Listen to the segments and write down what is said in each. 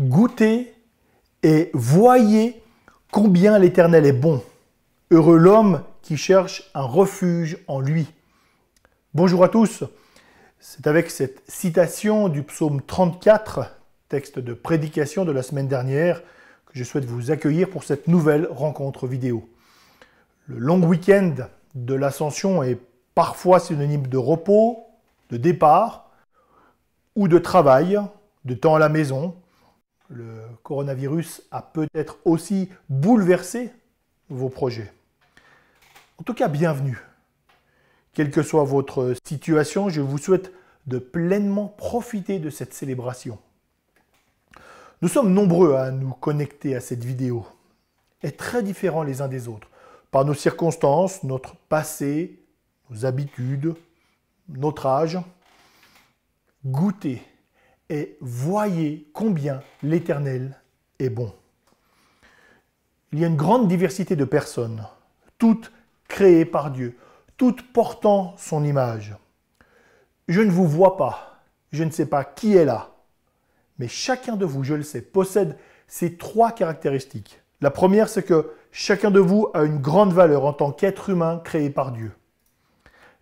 goûtez et voyez combien l'Éternel est bon. Heureux l'homme qui cherche un refuge en lui. Bonjour à tous. C'est avec cette citation du psaume 34, texte de prédication de la semaine dernière, que je souhaite vous accueillir pour cette nouvelle rencontre vidéo. Le long week-end de l'ascension est parfois synonyme de repos, de départ ou de travail, de temps à la maison, le coronavirus a peut-être aussi bouleversé vos projets. En tout cas, bienvenue. Quelle que soit votre situation, je vous souhaite de pleinement profiter de cette célébration. Nous sommes nombreux à nous connecter à cette vidéo et très différents les uns des autres, par nos circonstances, notre passé, nos habitudes, notre âge. Goûtez et voyez combien l'Éternel est bon. Il y a une grande diversité de personnes, toutes créées par Dieu, toutes portant son image. Je ne vous vois pas, je ne sais pas qui est là, mais chacun de vous, je le sais, possède ces trois caractéristiques. La première, c'est que chacun de vous a une grande valeur en tant qu'être humain créé par Dieu.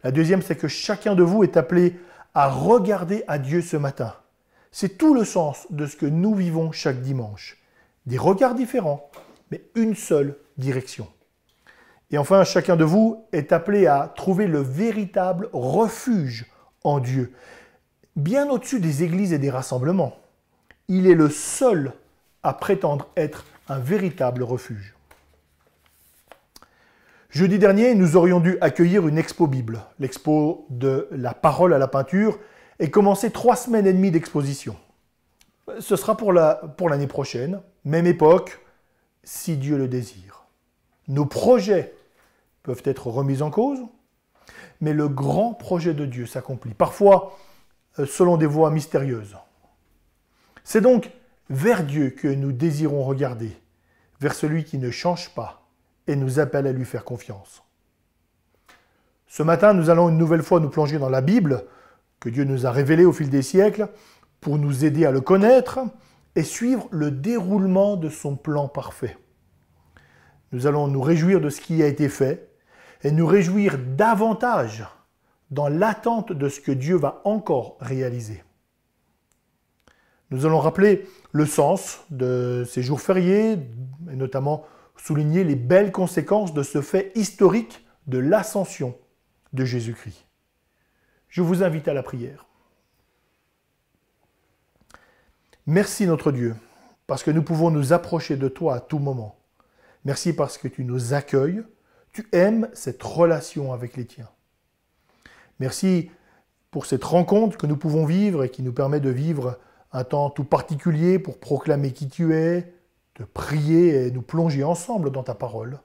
La deuxième, c'est que chacun de vous est appelé à regarder à Dieu ce matin. C'est tout le sens de ce que nous vivons chaque dimanche. Des regards différents, mais une seule direction. Et enfin, chacun de vous est appelé à trouver le véritable refuge en Dieu, bien au-dessus des églises et des rassemblements. Il est le seul à prétendre être un véritable refuge. Jeudi dernier, nous aurions dû accueillir une expo Bible, l'expo de la parole à la peinture, et commencer trois semaines et demie d'exposition. Ce sera pour l'année la, pour prochaine, même époque, si Dieu le désire. Nos projets peuvent être remis en cause, mais le grand projet de Dieu s'accomplit, parfois euh, selon des voies mystérieuses. C'est donc vers Dieu que nous désirons regarder, vers celui qui ne change pas et nous appelle à lui faire confiance. Ce matin, nous allons une nouvelle fois nous plonger dans la Bible que Dieu nous a révélé au fil des siècles pour nous aider à le connaître et suivre le déroulement de son plan parfait. Nous allons nous réjouir de ce qui a été fait et nous réjouir davantage dans l'attente de ce que Dieu va encore réaliser. Nous allons rappeler le sens de ces jours fériés et notamment souligner les belles conséquences de ce fait historique de l'ascension de Jésus-Christ je vous invite à la prière. Merci notre Dieu, parce que nous pouvons nous approcher de toi à tout moment. Merci parce que tu nous accueilles, tu aimes cette relation avec les tiens. Merci pour cette rencontre que nous pouvons vivre et qui nous permet de vivre un temps tout particulier pour proclamer qui tu es, te prier et nous plonger ensemble dans ta parole.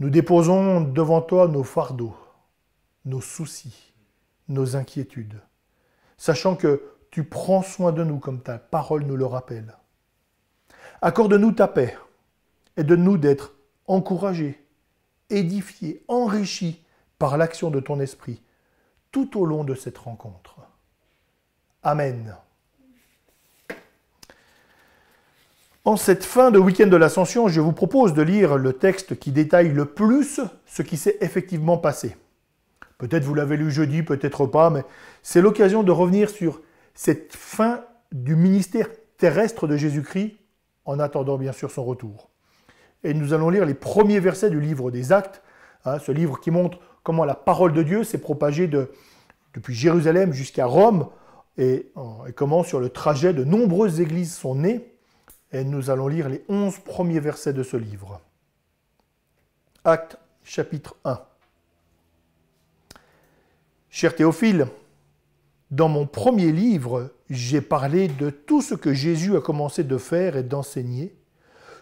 Nous déposons devant toi nos fardeaux, nos soucis, nos inquiétudes, sachant que tu prends soin de nous comme ta parole nous le rappelle. Accorde-nous ta paix, et de nous d'être encouragés, édifiés, enrichis par l'action de ton esprit tout au long de cette rencontre. Amen. En cette fin de week-end de l'Ascension, je vous propose de lire le texte qui détaille le plus ce qui s'est effectivement passé. Peut-être vous l'avez lu jeudi, peut-être pas, mais c'est l'occasion de revenir sur cette fin du ministère terrestre de Jésus-Christ, en attendant bien sûr son retour. Et nous allons lire les premiers versets du livre des Actes, hein, ce livre qui montre comment la parole de Dieu s'est propagée depuis Jérusalem jusqu'à Rome, et, euh, et, comment sur le trajet de nombreuses églises sont nées. Et nous allons lire les onze premiers versets de ce livre. Actes chapitre 1. Cher Théophile, dans mon premier livre, j'ai parlé de tout ce que Jésus a commencé de faire et d'enseigner,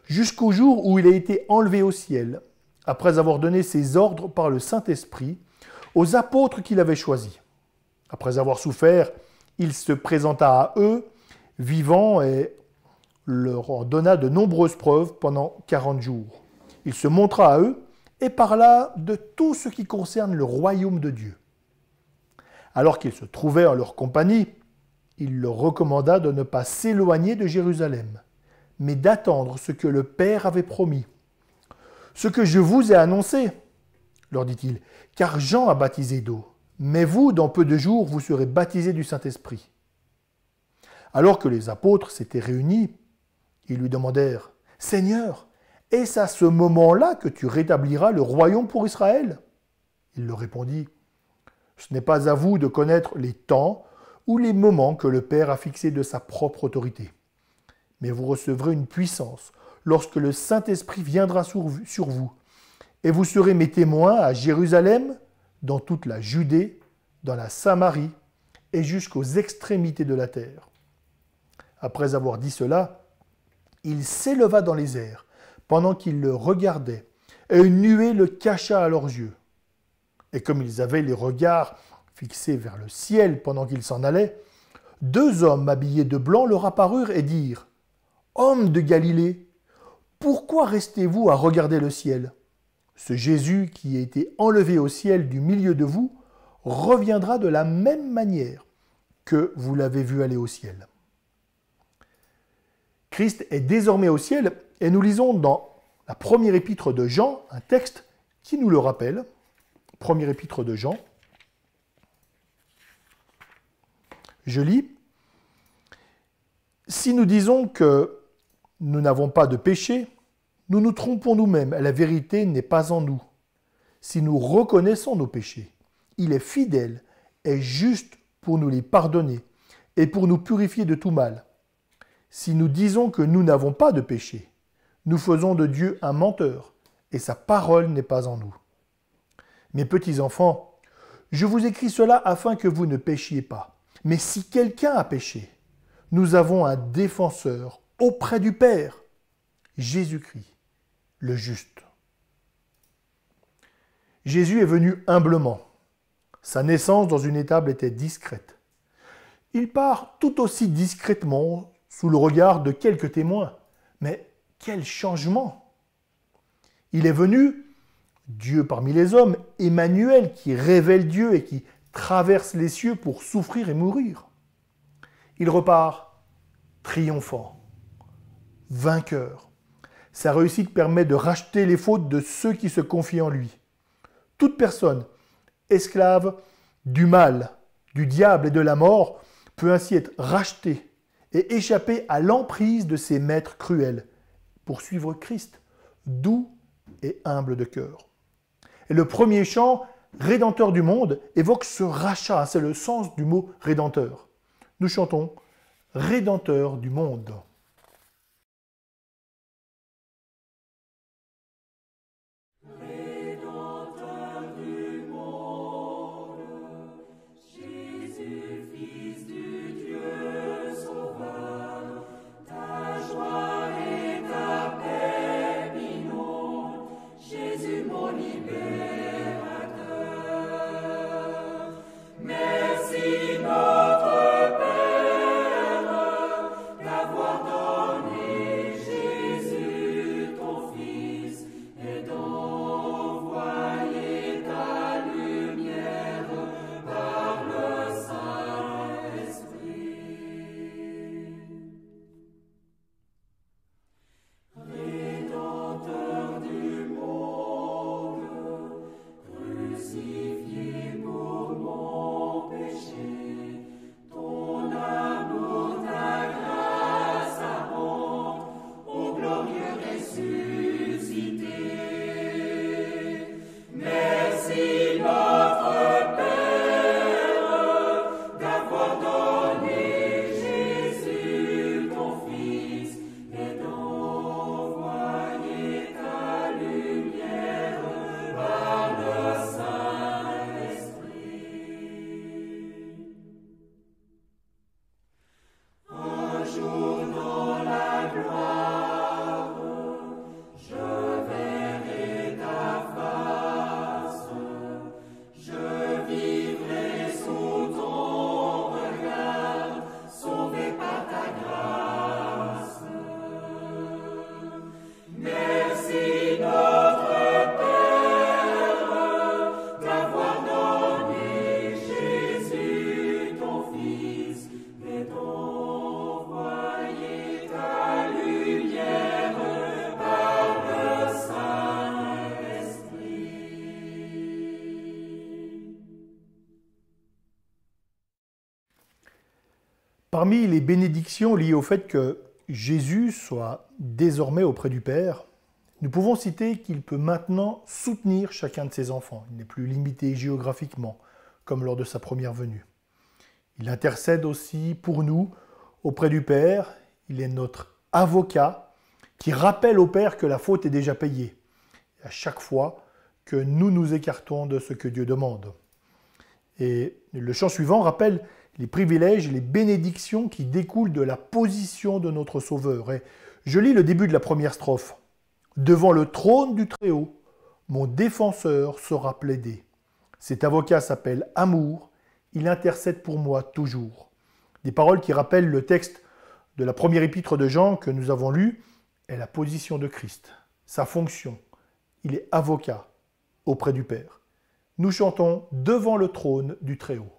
jusqu'au jour où il a été enlevé au ciel, après avoir donné ses ordres par le Saint-Esprit aux apôtres qu'il avait choisis. Après avoir souffert, il se présenta à eux, vivant, et leur donna de nombreuses preuves pendant quarante jours. Il se montra à eux et parla de tout ce qui concerne le royaume de Dieu. Alors qu'ils se trouvaient en leur compagnie, il leur recommanda de ne pas s'éloigner de Jérusalem, mais d'attendre ce que le Père avait promis. Ce que je vous ai annoncé, leur dit-il, car Jean a baptisé d'eau, mais vous, dans peu de jours, vous serez baptisés du Saint-Esprit. Alors que les apôtres s'étaient réunis, ils lui demandèrent, Seigneur, est-ce à ce moment-là que tu rétabliras le royaume pour Israël Il leur répondit, ce n'est pas à vous de connaître les temps ou les moments que le Père a fixés de sa propre autorité. Mais vous recevrez une puissance lorsque le Saint-Esprit viendra sur vous, et vous serez mes témoins à Jérusalem, dans toute la Judée, dans la Samarie et jusqu'aux extrémités de la terre. Après avoir dit cela, il s'éleva dans les airs, pendant qu'ils le regardaient, et une nuée le cacha à leurs yeux et comme ils avaient les regards fixés vers le ciel pendant qu'ils s'en allaient, deux hommes habillés de blanc leur apparurent et dirent Hommes de Galilée, pourquoi restez-vous à regarder le ciel Ce Jésus qui a été enlevé au ciel du milieu de vous reviendra de la même manière que vous l'avez vu aller au ciel. Christ est désormais au ciel et nous lisons dans la première épître de Jean un texte qui nous le rappelle, premier épître de Jean, je lis, Si nous disons que nous n'avons pas de péché, nous nous trompons nous-mêmes, la vérité n'est pas en nous. Si nous reconnaissons nos péchés, il est fidèle et juste pour nous les pardonner et pour nous purifier de tout mal. Si nous disons que nous n'avons pas de péché, nous faisons de Dieu un menteur, et sa parole n'est pas en nous. Mes petits-enfants, je vous écris cela afin que vous ne péchiez pas. Mais si quelqu'un a péché, nous avons un défenseur auprès du Père, Jésus-Christ, le juste. Jésus est venu humblement. Sa naissance dans une étable était discrète. Il part tout aussi discrètement sous le regard de quelques témoins. Mais quel changement Il est venu Dieu parmi les hommes, Emmanuel qui révèle Dieu et qui traverse les cieux pour souffrir et mourir. Il repart triomphant, vainqueur. Sa réussite permet de racheter les fautes de ceux qui se confient en lui. Toute personne, esclave du mal, du diable et de la mort, peut ainsi être rachetée et échapper à l'emprise de ses maîtres cruels pour suivre Christ, doux et humble de cœur. Et le premier chant, Rédempteur du monde, évoque ce rachat, c'est le sens du mot rédempteur. Nous chantons Rédempteur du monde. Parmi les bénédictions liées au fait que Jésus soit désormais auprès du Père, nous pouvons citer qu'il peut maintenant soutenir chacun de ses enfants. Il n'est plus limité géographiquement, comme lors de sa première venue. Il intercède aussi pour nous auprès du Père. Il est notre avocat qui rappelle au Père que la faute est déjà payée. À chaque fois que nous nous écartons de ce que Dieu demande. Et le chant suivant rappelle les privilèges les bénédictions qui découlent de la position de notre Sauveur. Et je lis le début de la première strophe. Devant le trône du Très-Haut, mon défenseur sera plaidé. Cet avocat s'appelle Amour, il intercède pour moi toujours. Des paroles qui rappellent le texte de la première épître de Jean que nous avons lu et la position de Christ, sa fonction. Il est avocat auprès du Père. Nous chantons devant le trône du Très-Haut.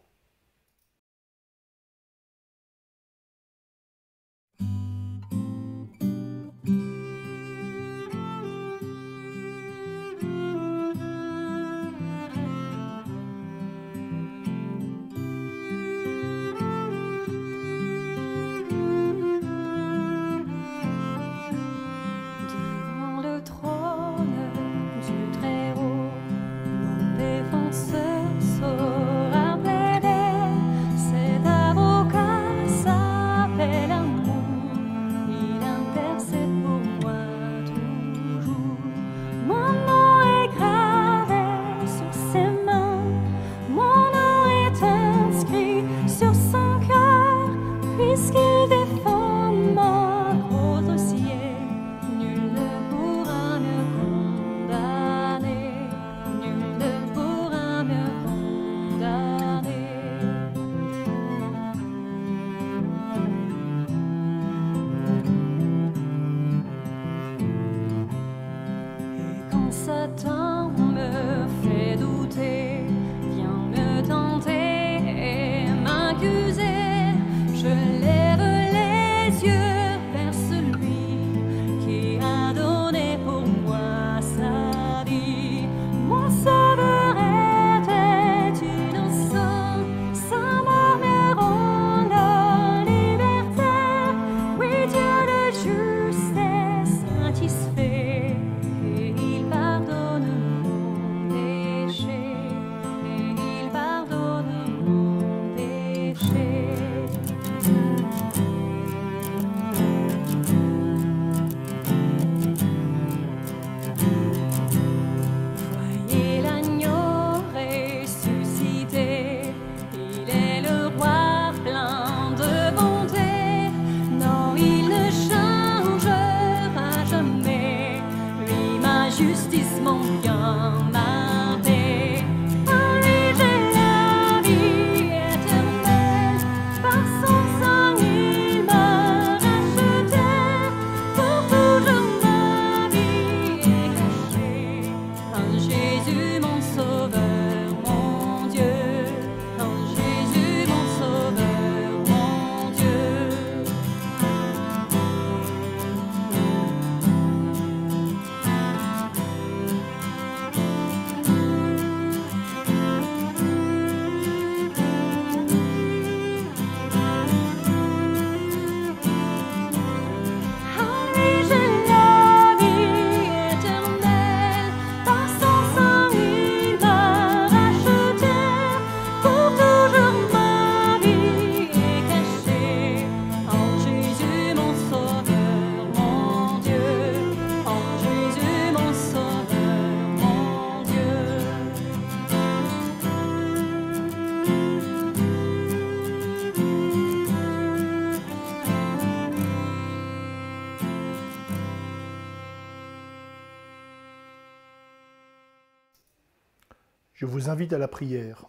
Je vous invite à la prière.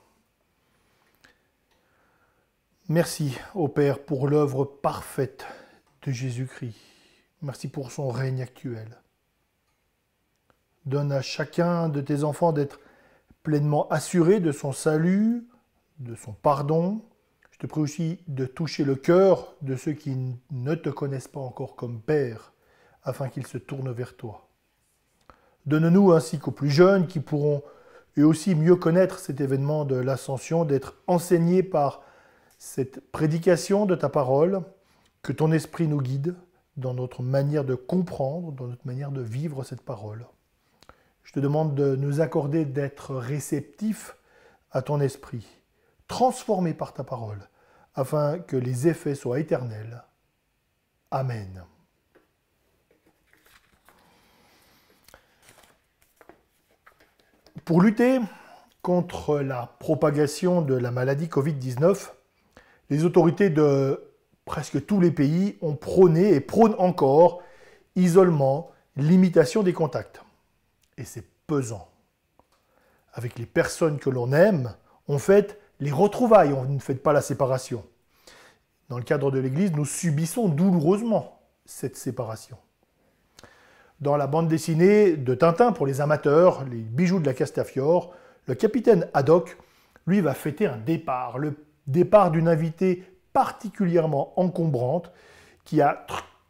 Merci, ô Père, pour l'œuvre parfaite de Jésus-Christ. Merci pour son règne actuel. Donne à chacun de tes enfants d'être pleinement assuré de son salut, de son pardon. Je te prie aussi de toucher le cœur de ceux qui ne te connaissent pas encore comme Père, afin qu'ils se tournent vers toi. Donne-nous ainsi qu'aux plus jeunes qui pourront et aussi mieux connaître cet événement de l'ascension, d'être enseigné par cette prédication de ta parole, que ton esprit nous guide dans notre manière de comprendre, dans notre manière de vivre cette parole. Je te demande de nous accorder d'être réceptifs à ton esprit, transformés par ta parole, afin que les effets soient éternels. Amen. Pour lutter contre la propagation de la maladie Covid-19, les autorités de presque tous les pays ont prôné et prônent encore isolement, limitation des contacts. Et c'est pesant. Avec les personnes que l'on aime, on fait, les retrouvailles, on ne fait pas la séparation. Dans le cadre de l'Église, nous subissons douloureusement cette séparation. Dans la bande dessinée de Tintin pour les amateurs, les bijoux de la Castafiore, le capitaine Haddock, lui, va fêter un départ, le départ d'une invitée particulièrement encombrante qui a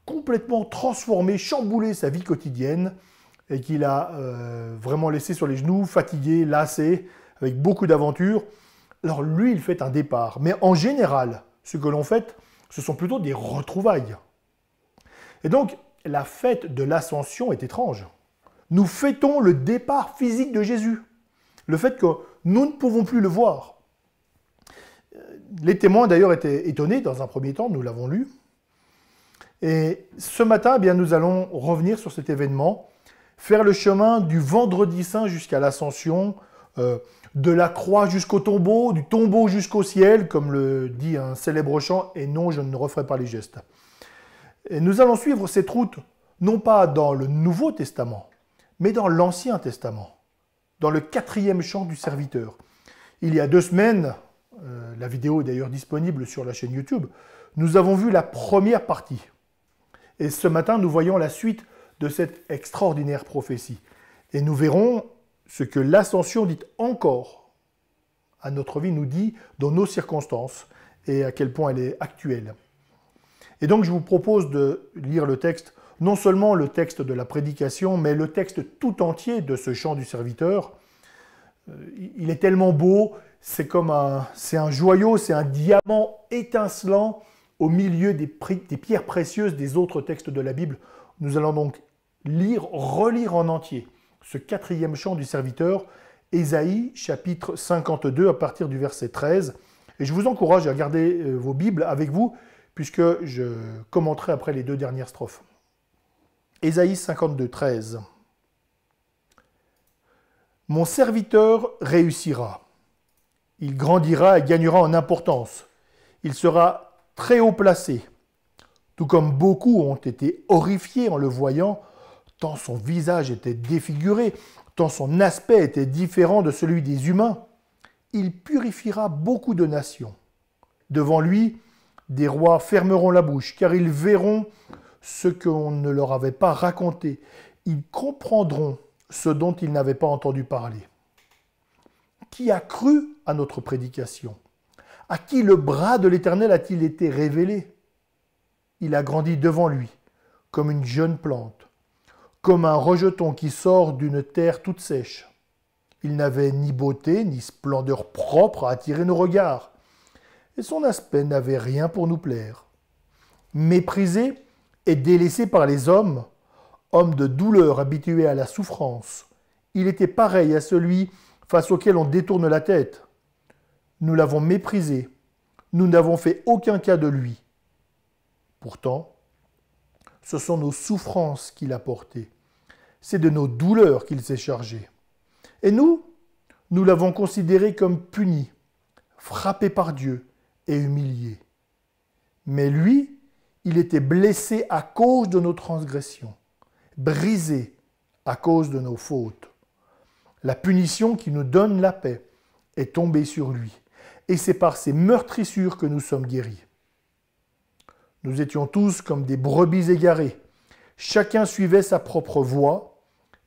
complètement transformé, chamboulé sa vie quotidienne et qui l'a euh, vraiment laissé sur les genoux, fatigué, lassé, avec beaucoup d'aventures. Alors lui, il fait un départ, mais en général, ce que l'on fait ce sont plutôt des retrouvailles. Et donc, la fête de l'ascension est étrange. Nous fêtons le départ physique de Jésus, le fait que nous ne pouvons plus le voir. Les témoins d'ailleurs étaient étonnés dans un premier temps, nous l'avons lu. Et ce matin, eh bien, nous allons revenir sur cet événement, faire le chemin du vendredi saint jusqu'à l'ascension, euh, de la croix jusqu'au tombeau, du tombeau jusqu'au ciel, comme le dit un célèbre chant, et non, je ne referai pas les gestes. Et nous allons suivre cette route, non pas dans le Nouveau Testament, mais dans l'Ancien Testament, dans le quatrième champ du serviteur. Il y a deux semaines, euh, la vidéo est d'ailleurs disponible sur la chaîne YouTube, nous avons vu la première partie. Et ce matin, nous voyons la suite de cette extraordinaire prophétie. Et nous verrons ce que l'ascension dit encore à notre vie, nous dit dans nos circonstances et à quel point elle est actuelle. Et donc je vous propose de lire le texte, non seulement le texte de la prédication, mais le texte tout entier de ce chant du serviteur. Euh, il est tellement beau, c'est comme un, c'est un joyau, c'est un diamant étincelant au milieu des, des pierres précieuses des autres textes de la Bible. Nous allons donc lire, relire en entier ce quatrième chant du serviteur, Ésaïe chapitre 52 à partir du verset 13. Et je vous encourage à garder euh, vos Bibles avec vous puisque je commenterai après les deux dernières strophes. Ésaïe 52, 13. Mon serviteur réussira. Il grandira et gagnera en importance. Il sera très haut placé. Tout comme beaucoup ont été horrifiés en le voyant, tant son visage était défiguré, tant son aspect était différent de celui des humains, il purifiera beaucoup de nations. Devant lui, des rois fermeront la bouche, car ils verront ce qu'on ne leur avait pas raconté. Ils comprendront ce dont ils n'avaient pas entendu parler. Qui a cru à notre prédication À qui le bras de l'Éternel a-t-il été révélé Il a grandi devant lui, comme une jeune plante, comme un rejeton qui sort d'une terre toute sèche. Il n'avait ni beauté ni splendeur propre à attirer nos regards et son aspect n'avait rien pour nous plaire. Méprisé et délaissé par les hommes, homme de douleur habitué à la souffrance, il était pareil à celui face auquel on détourne la tête. Nous l'avons méprisé, nous n'avons fait aucun cas de lui. Pourtant, ce sont nos souffrances qu'il a portées, c'est de nos douleurs qu'il s'est chargé. Et nous, nous l'avons considéré comme puni, frappé par Dieu, et humilié. Mais lui, il était blessé à cause de nos transgressions, brisé à cause de nos fautes. La punition qui nous donne la paix est tombée sur lui, et c'est par ses meurtrissures que nous sommes guéris. Nous étions tous comme des brebis égarées, chacun suivait sa propre voie,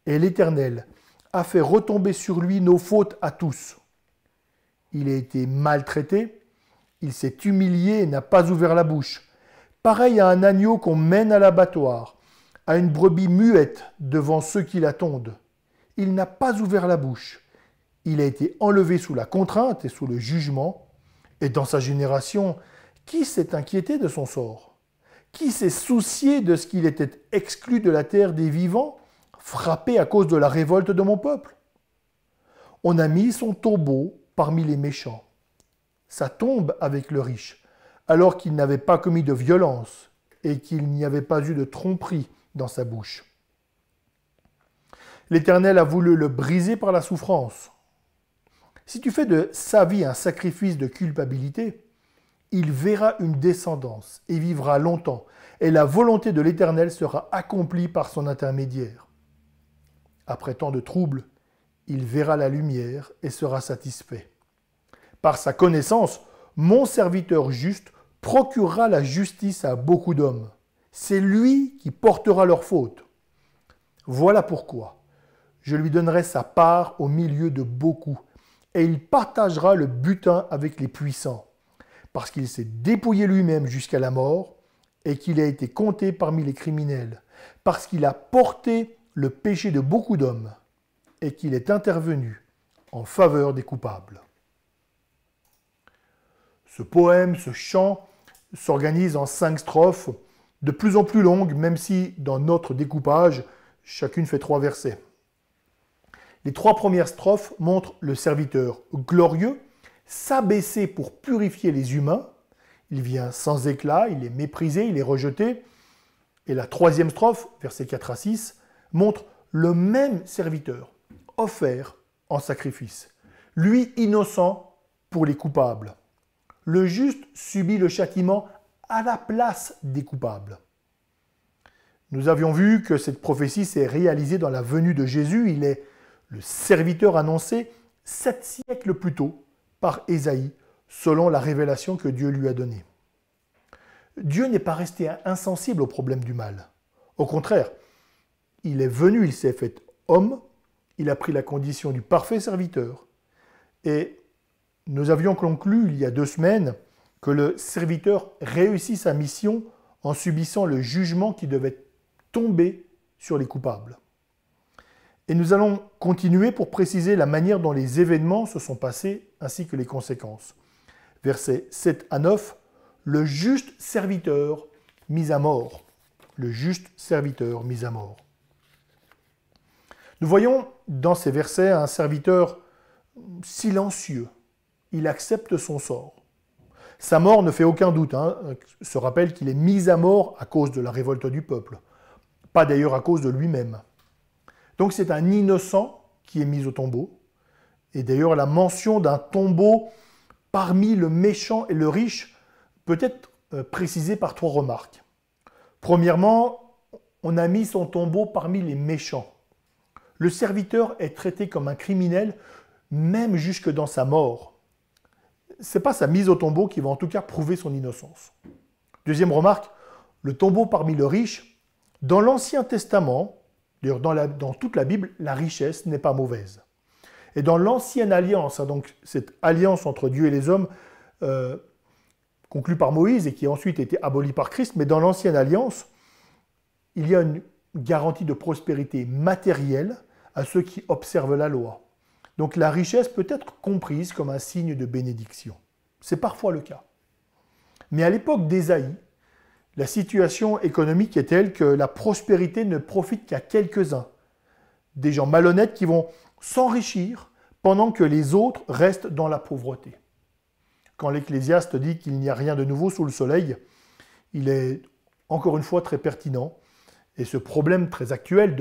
et l'Éternel a fait retomber sur lui nos fautes à tous. Il a été maltraité, il s'est humilié et n'a pas ouvert la bouche. Pareil à un agneau qu'on mène à l'abattoir, à une brebis muette devant ceux qui la tondent. Il n'a pas ouvert la bouche. Il a été enlevé sous la contrainte et sous le jugement. Et dans sa génération, qui s'est inquiété de son sort Qui s'est soucié de ce qu'il était exclu de la terre des vivants, frappé à cause de la révolte de mon peuple On a mis son tombeau parmi les méchants sa tombe avec le riche, alors qu'il n'avait pas commis de violence et qu'il n'y avait pas eu de tromperie dans sa bouche. L'Éternel a voulu le briser par la souffrance. Si tu fais de sa vie un sacrifice de culpabilité, il verra une descendance et vivra longtemps, et la volonté de l'Éternel sera accomplie par son intermédiaire. Après tant de troubles, il verra la lumière et sera satisfait par sa connaissance, mon serviteur juste procurera la justice à beaucoup d'hommes. C'est lui qui portera leur faute. Voilà pourquoi je lui donnerai sa part au milieu de beaucoup, et il partagera le butin avec les puissants, parce qu'il s'est dépouillé lui-même jusqu'à la mort, et qu'il a été compté parmi les criminels, parce qu'il a porté le péché de beaucoup d'hommes, et qu'il est intervenu en faveur des coupables. Ce poème, ce chant s'organise en cinq strophes, de plus en plus longues, même si dans notre découpage, chacune fait trois versets. Les trois premières strophes montrent le serviteur glorieux s'abaisser pour purifier les humains. Il vient sans éclat, il est méprisé, il est rejeté. Et la troisième strophe, versets 4 à 6, montre le même serviteur offert en sacrifice, lui innocent pour les coupables le juste subit le châtiment à la place des coupables. Nous avions vu que cette prophétie s'est réalisée dans la venue de Jésus. Il est le serviteur annoncé sept siècles plus tôt par Ésaïe, selon la révélation que Dieu lui a donnée. Dieu n'est pas resté insensible au problème du mal. Au contraire, il est venu, il s'est fait homme, il a pris la condition du parfait serviteur, et nous avions conclu il y a deux semaines que le serviteur réussit sa mission en subissant le jugement qui devait tomber sur les coupables. Et nous allons continuer pour préciser la manière dont les événements se sont passés ainsi que les conséquences. Versets 7 à 9, le juste serviteur mis à mort. Le juste serviteur mis à mort. Nous voyons dans ces versets un serviteur silencieux, il accepte son sort. Sa mort ne fait aucun doute. Hein. Se rappelle qu'il est mis à mort à cause de la révolte du peuple, pas d'ailleurs à cause de lui-même. Donc c'est un innocent qui est mis au tombeau. Et d'ailleurs la mention d'un tombeau parmi le méchant et le riche peut être euh, précisée par trois remarques. Premièrement, on a mis son tombeau parmi les méchants. Le serviteur est traité comme un criminel, même jusque dans sa mort n'est pas sa mise au tombeau qui va en tout cas prouver son innocence. Deuxième remarque, le tombeau parmi le riche. Dans l'Ancien Testament, d'ailleurs dans, toute la Bible, la richesse n'est pas mauvaise. Et dans l'ancienne alliance, hein, donc cette alliance entre Dieu et les hommes, euh, conclue par Moïse et qui a ensuite été abolie par Christ, mais dans l'ancienne alliance, il y a une garantie de prospérité matérielle à ceux qui observent la loi. Donc la richesse peut être comprise comme un signe de bénédiction. C'est parfois le cas. Mais à l'époque d'Ésaïe, la situation économique est telle que la prospérité ne profite qu'à quelques-uns, des gens malhonnêtes qui vont s'enrichir pendant que les autres restent dans la pauvreté. Quand l'Ecclésiaste dit qu'il n'y a rien de nouveau sous le soleil, il est encore une fois très pertinent. Et ce problème très actuel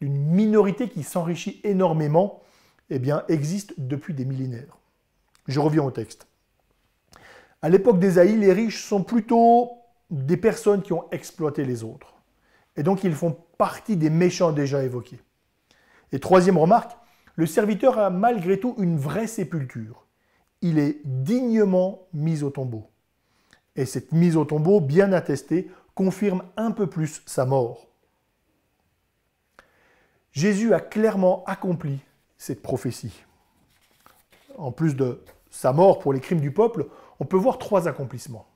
d'une minorité qui s'enrichit énormément eh bien, existe depuis des millénaires. Je reviens au texte. À l'époque des d'Ésaïe, les riches sont plutôt des personnes qui ont exploité les autres. Et donc, ils font partie des méchants déjà évoqués. Et troisième remarque, le serviteur a malgré tout une vraie sépulture. Il est dignement mis au tombeau. Et cette mise au tombeau, bien attestée, confirme un peu plus sa mort. Jésus a clairement accompli cette prophétie. En plus de sa mort pour les crimes du peuple, on peut voir trois accomplissements.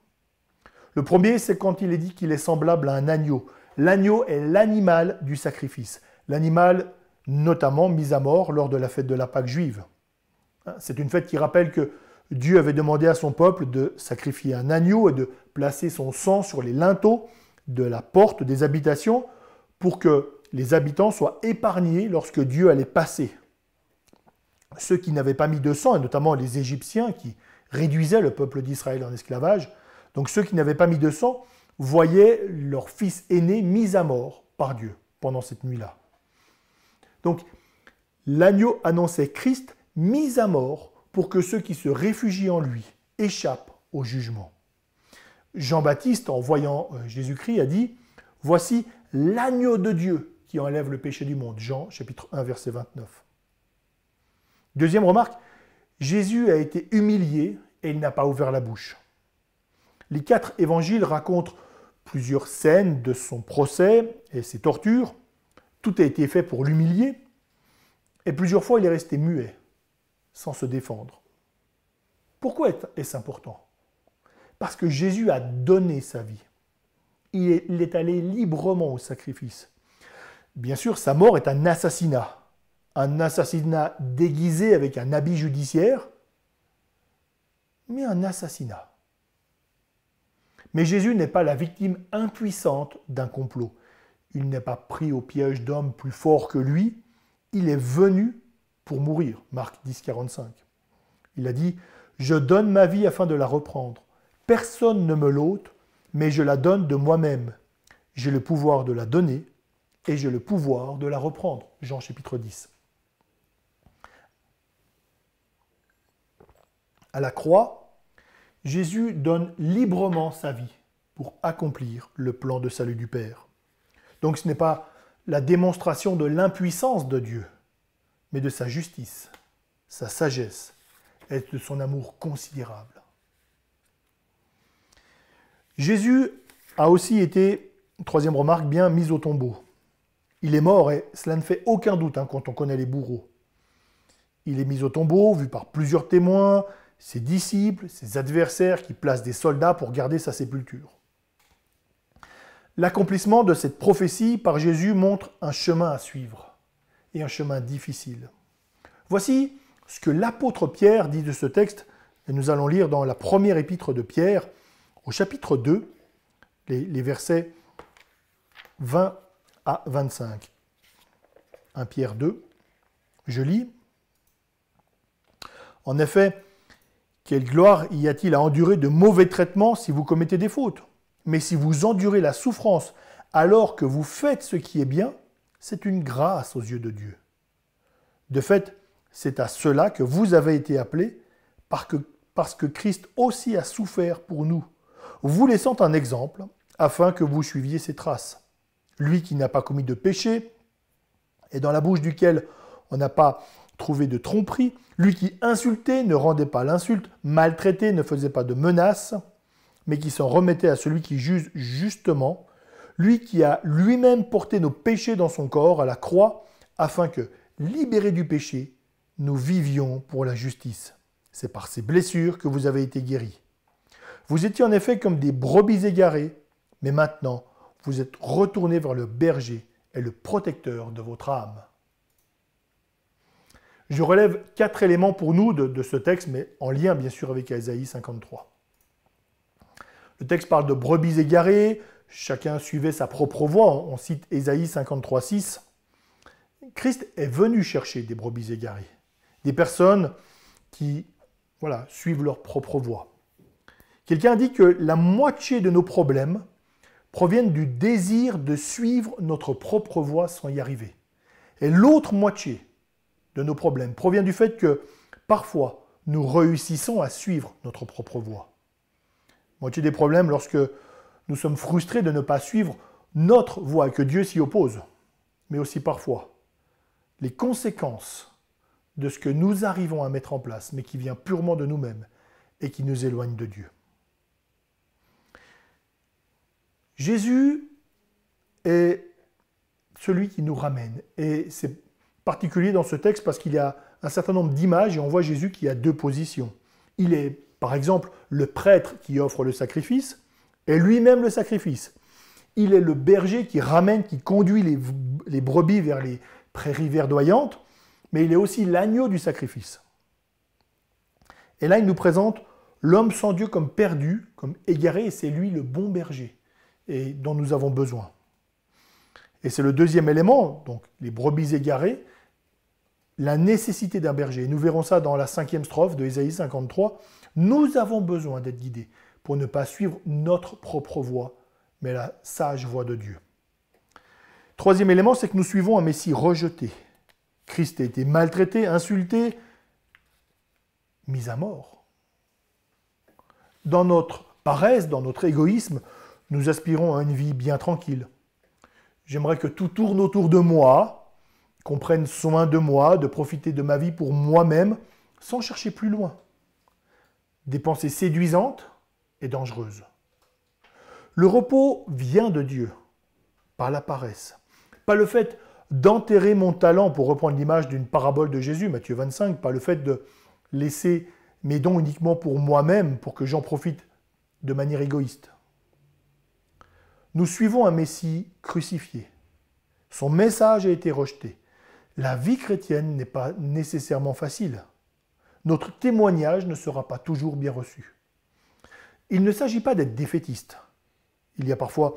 Le premier, c'est quand il est dit qu'il est semblable à un agneau. L'agneau est l'animal du sacrifice, l'animal notamment mis à mort lors de la fête de la Pâque juive. Hein, c'est une fête qui rappelle que Dieu avait demandé à son peuple de sacrifier un agneau et de placer son sang sur les linteaux de la porte des habitations pour que les habitants soient épargnés lorsque Dieu allait passer ceux qui n'avaient pas mis de sang, et notamment les Égyptiens qui réduisaient le peuple d'Israël en esclavage, donc ceux qui n'avaient pas mis de sang voyaient leur fils aîné mis à mort par Dieu pendant cette nuit-là. Donc l'agneau annonçait Christ mis à mort pour que ceux qui se réfugient en lui échappent au jugement. Jean-Baptiste, en voyant euh, Jésus-Christ, a dit, Voici l'agneau de Dieu qui enlève le péché du monde. Jean chapitre 1, verset 29. Deuxième remarque, Jésus a été humilié et il n'a pas ouvert la bouche. Les quatre évangiles racontent plusieurs scènes de son procès et ses tortures. Tout a été fait pour l'humilier. Et plusieurs fois, il est resté muet, sans se défendre. Pourquoi est-ce important Parce que Jésus a donné sa vie. Il est, allé librement au sacrifice. Bien sûr, sa mort est un assassinat un assassinat déguisé avec un habit judiciaire, mais un assassinat. Mais Jésus n'est pas la victime impuissante d'un complot. Il n'est pas pris au piège d'hommes plus forts que lui. Il est venu pour mourir. Marc 10, 45. Il a dit Je donne ma vie afin de la reprendre. Personne ne me l'ôte, mais je la donne de moi-même. J'ai le pouvoir de la donner et j'ai le pouvoir de la reprendre. Jean chapitre 10. À la croix, Jésus donne librement sa vie pour accomplir le plan de salut du Père. Donc ce n'est pas la démonstration de l'impuissance de Dieu, mais de sa justice, sa sagesse et de son amour considérable. Jésus a aussi été, troisième remarque, bien mis au tombeau. Il est mort et cela ne fait aucun doute hein, quand on connaît les bourreaux. Il est mis au tombeau, vu par plusieurs témoins, ses disciples, ses adversaires qui placent des soldats pour garder sa sépulture. L'accomplissement de cette prophétie par Jésus montre un chemin à suivre, et un chemin difficile. Voici ce que l'apôtre Pierre dit de ce texte, et nous allons lire dans la première épître de Pierre, au chapitre 2, les, versets 20 à 25. 1 Pierre 2, je lis. En effet, quelle gloire y a-t-il à endurer de mauvais traitements si vous commettez des fautes Mais si vous endurez la souffrance alors que vous faites ce qui est bien, c'est une grâce aux yeux de Dieu. De fait, c'est à cela que vous avez été appelés, parce que Christ aussi a souffert pour nous, vous laissant un exemple afin que vous suiviez ses traces. Lui qui n'a pas commis de péché, et dans la bouche duquel on n'a pas trouvé de tromperie, lui qui insultait ne rendait pas l'insulte, maltraité ne faisait pas de menaces, mais qui s'en remettait à celui qui juge justement, lui qui a lui-même porté nos péchés dans son corps à la croix, afin que, libérés du péché, nous vivions pour la justice. C'est par ces blessures que vous avez été guéris. Vous étiez en effet comme des brebis égarées, mais maintenant vous êtes retournés vers le berger et le protecteur de votre âme. Je relève quatre éléments pour nous de, ce texte, mais en lien bien sûr avec Isaïe 53. Le texte parle de brebis égarées, chacun suivait sa propre voie. On cite Ésaïe 53, 6. Christ est venu chercher des brebis égarées, des personnes qui voilà, suivent leur propre voie. Quelqu'un dit que la moitié de nos problèmes proviennent du désir de suivre notre propre voie sans y arriver. Et l'autre moitié de nos problèmes provient du fait que parfois nous réussissons à suivre notre propre voie. Moitié des problèmes lorsque nous sommes frustrés de ne pas suivre notre voie, que Dieu s'y oppose, mais aussi parfois les conséquences de ce que nous arrivons à mettre en place, mais qui vient purement de nous-mêmes et qui nous éloigne de Dieu. Jésus est celui qui nous ramène, et c'est particulier dans ce texte parce qu'il y a un certain nombre d'images et on voit Jésus qui a deux positions. Il est, par exemple, le prêtre qui offre le sacrifice et lui-même le sacrifice. Il est le berger qui ramène, qui conduit les, les brebis vers les prairies verdoyantes, mais il est aussi l'agneau du sacrifice. Et là, il nous présente l'homme sans Dieu comme perdu, comme égaré, et c'est lui le bon berger et dont nous avons besoin. Et c'est le deuxième élément, donc les brebis égarées, la nécessité d'un berger. Nous verrons ça dans la cinquième strophe de Ésaïe 53. Nous avons besoin d'être guidés pour ne pas suivre notre propre voie, mais la sage voie de Dieu. Troisième élément, c'est que nous suivons un Messie rejeté. Christ a été maltraité, insulté, mis à mort. Dans notre paresse, dans notre égoïsme, nous aspirons à une vie bien tranquille. J'aimerais que tout tourne autour de moi, qu'on prenne soin de moi, de profiter de ma vie pour moi-même, sans chercher plus loin. Des pensées séduisantes et dangereuses. Le repos vient de Dieu, par la paresse, pas le fait d'enterrer mon talent, pour reprendre l'image d'une parabole de Jésus, Matthieu 25, pas le fait de laisser mes dons uniquement pour moi-même, pour que j'en profite de manière égoïste. Nous suivons un Messie crucifié. Son message a été rejeté. La vie chrétienne n'est pas nécessairement facile. Notre témoignage ne sera pas toujours bien reçu. Il ne s'agit pas d'être défaitiste. Il y a parfois